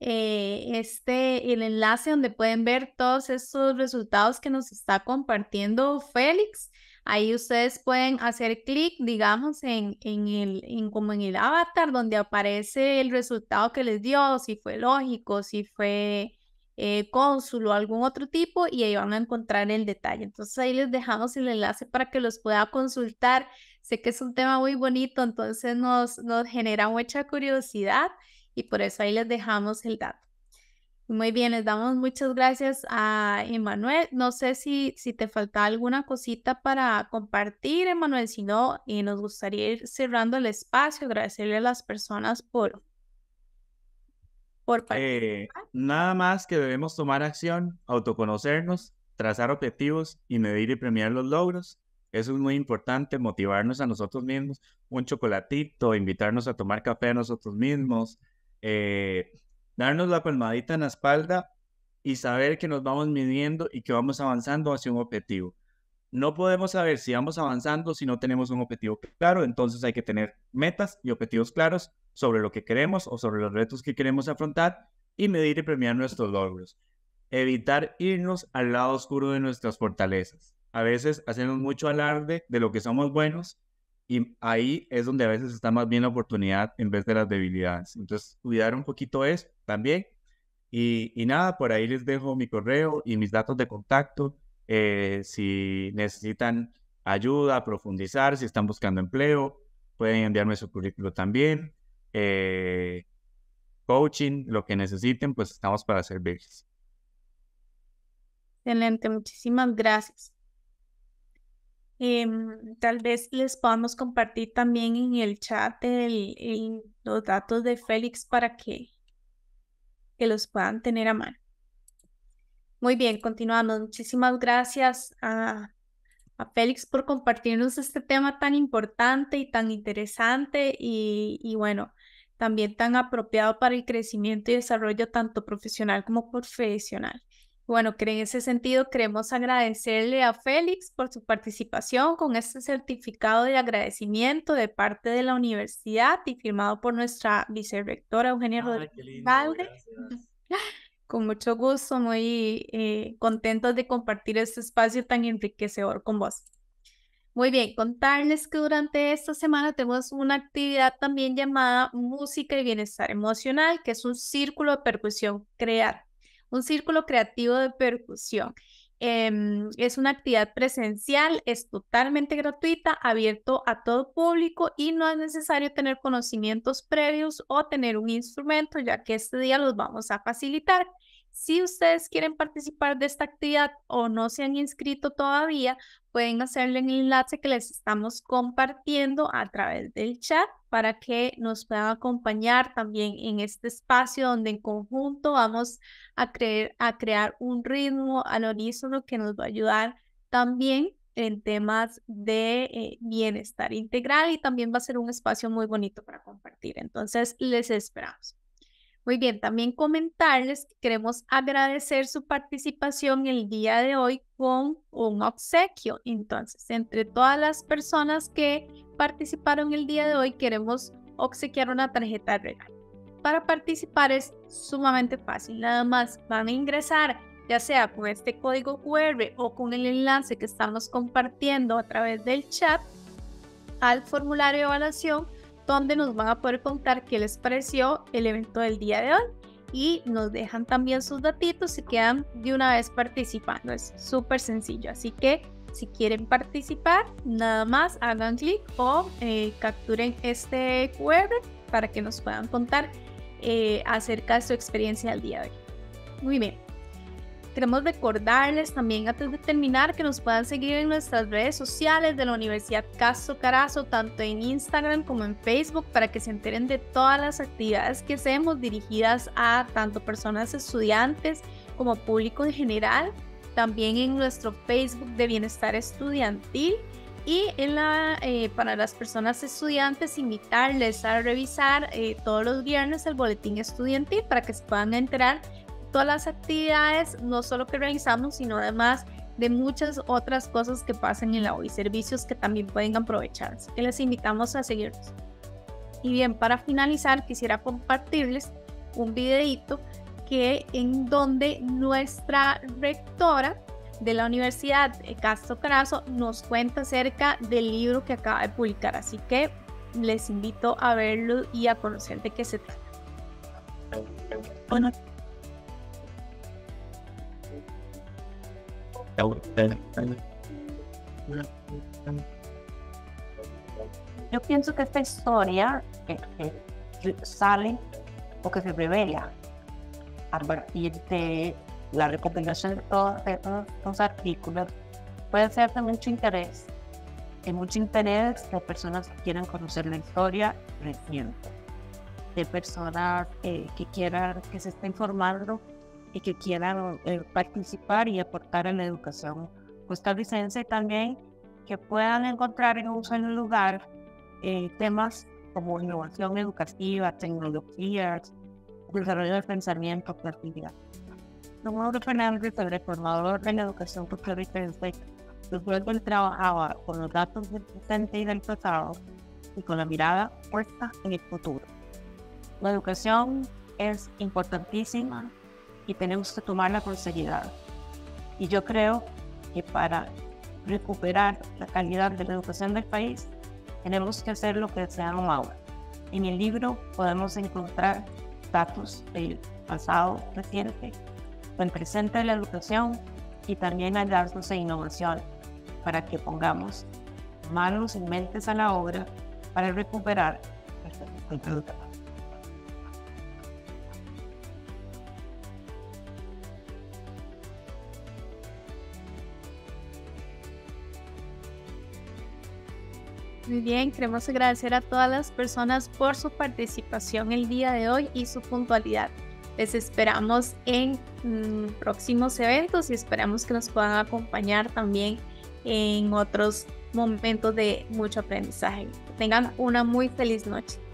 eh, este, el enlace donde pueden ver todos estos resultados que nos está compartiendo Félix. Ahí ustedes pueden hacer clic, digamos, en, en el, en, como en el avatar donde aparece el resultado que les dio, si fue lógico, si fue eh, cónsul o algún otro tipo y ahí van a encontrar el detalle. Entonces ahí les dejamos el enlace para que los pueda consultar. Sé que es un tema muy bonito, entonces nos, nos genera mucha curiosidad y por eso ahí les dejamos el dato. Muy bien, les damos muchas gracias a Emanuel. No sé si, si te falta alguna cosita para compartir, Emanuel, si no, y nos gustaría ir cerrando el espacio, agradecerle a las personas por... por eh, nada más que debemos tomar acción, autoconocernos, trazar objetivos y medir y premiar los logros. Eso es muy importante, motivarnos a nosotros mismos, un chocolatito, invitarnos a tomar café a nosotros mismos, eh, darnos la palmadita en la espalda y saber que nos vamos midiendo y que vamos avanzando hacia un objetivo. No podemos saber si vamos avanzando si no tenemos un objetivo claro, entonces hay que tener metas y objetivos claros sobre lo que queremos o sobre los retos que queremos afrontar y medir y premiar nuestros logros. Evitar irnos al lado oscuro de nuestras fortalezas. A veces hacemos mucho alarde de lo que somos buenos y ahí es donde a veces está más bien la oportunidad en vez de las debilidades. Entonces, cuidar un poquito eso también. Y, y nada, por ahí les dejo mi correo y mis datos de contacto. Eh, si necesitan ayuda, profundizar, si están buscando empleo, pueden enviarme su currículo también. Eh, coaching, lo que necesiten, pues estamos para servirles. Excelente, muchísimas gracias. Em, tal vez les podamos compartir también en el chat los datos de Félix para que, los puedan tener a mano. Muy bien, continuamos. Muchísimas gracias a, a Félix por compartirnos este tema tan importante y tan interesante y, y bueno, también tan apropiado para el crecimiento y desarrollo tanto profesional como profesional. Bueno, en ese sentido queremos agradecerle a Félix por su participación con este certificado de agradecimiento de parte de la universidad y firmado por nuestra vicerectora Eugenia Rodríguez Valdez. Con mucho gusto, muy eh, contentos de compartir este espacio tan enriquecedor con vos. Muy bien, contarles que durante esta semana tenemos una actividad también llamada Música y Bienestar Emocional, que es un círculo de percusión creativa un círculo creativo de percusión. Em, es una actividad presencial, es totalmente gratuita, abierto a todo público y no es necesario tener conocimientos previos o tener un instrumento, ya que este día los vamos a facilitar. Si ustedes quieren participar de esta actividad o no se han inscrito todavía, pueden hacerle en el enlace que les estamos compartiendo a través del chat para que nos puedan acompañar también en este espacio donde en conjunto vamos a, creer, a crear un ritmo al horizonte que nos va a ayudar también en temas de eh, bienestar integral y también va a ser un espacio muy bonito para compartir. Entonces, les esperamos. Muy bien, también comentarles que queremos agradecer su participación el día de hoy con un obsequio. Entonces, entre todas las personas que participaron el día de hoy, queremos obsequiar una tarjeta de regalo. Para participar es sumamente fácil, nada más van a ingresar ya sea con este código QR o con el enlace que estamos compartiendo a través del chat al formulario de evaluación donde nos van a poder contar qué les pareció el evento del día de hoy y nos dejan también sus datitos y quedan de una vez participando. Es súper sencillo, así que si quieren participar, nada más hagan clic o eh, capturen este QR para que nos puedan contar eh, acerca de su experiencia del día de hoy. Muy bien. Queremos recordarles también antes de terminar que nos puedan seguir en nuestras redes sociales de la Universidad Caso Carazo, tanto en Instagram como en Facebook, para que se enteren de todas las actividades que hacemos dirigidas a tanto personas estudiantes como público en general. También en nuestro Facebook de Bienestar Estudiantil y en la, eh, para las personas estudiantes, invitarles a revisar eh, todos los viernes el boletín estudiantil para que se puedan enterar todas las actividades, no solo que realizamos, sino además de muchas otras cosas que pasan en la OI, servicios que también pueden aprovecharse, que les invitamos a seguirnos. Y bien, para finalizar, quisiera compartirles un videito que en donde nuestra rectora de la Universidad Castro Carazo nos cuenta acerca del libro que acaba de publicar, así que les invito a verlo y a conocer de qué se trata. Bueno, Yo pienso que esta historia que, sale o que se revela a partir de la recopilación de todos estos artículos puede ser de mucho interés, Hay mucho interés de personas que quieran conocer la historia reciente, de personas eh, que quieran que se esté informando y que quieran eh, participar y aportar a la educación costarricense también que puedan encontrar en un solo lugar eh, temas como innovación educativa, tecnologías, desarrollo de pensamiento, creatividad. Don Mauro Fernández, el reformador de la educación costarricense, después el trabajaba con los datos del presente y del pasado y con la mirada puesta en el futuro. La educación es importantísima y tenemos que tomarla con seriedad. Y yo creo que para recuperar la calidad de la educación del país, tenemos que hacer lo que deseamos ahora. En el libro podemos encontrar datos del pasado reciente, del presente de la educación y también ayudarnos a innovación para que pongamos manos y mentes a la obra para recuperar la educación. Muy bien, queremos agradecer a todas las personas por su participación el día de hoy y su puntualidad. Les esperamos en mm, próximos eventos y esperamos que nos puedan acompañar también en otros momentos de mucho aprendizaje. tengan una muy feliz noche.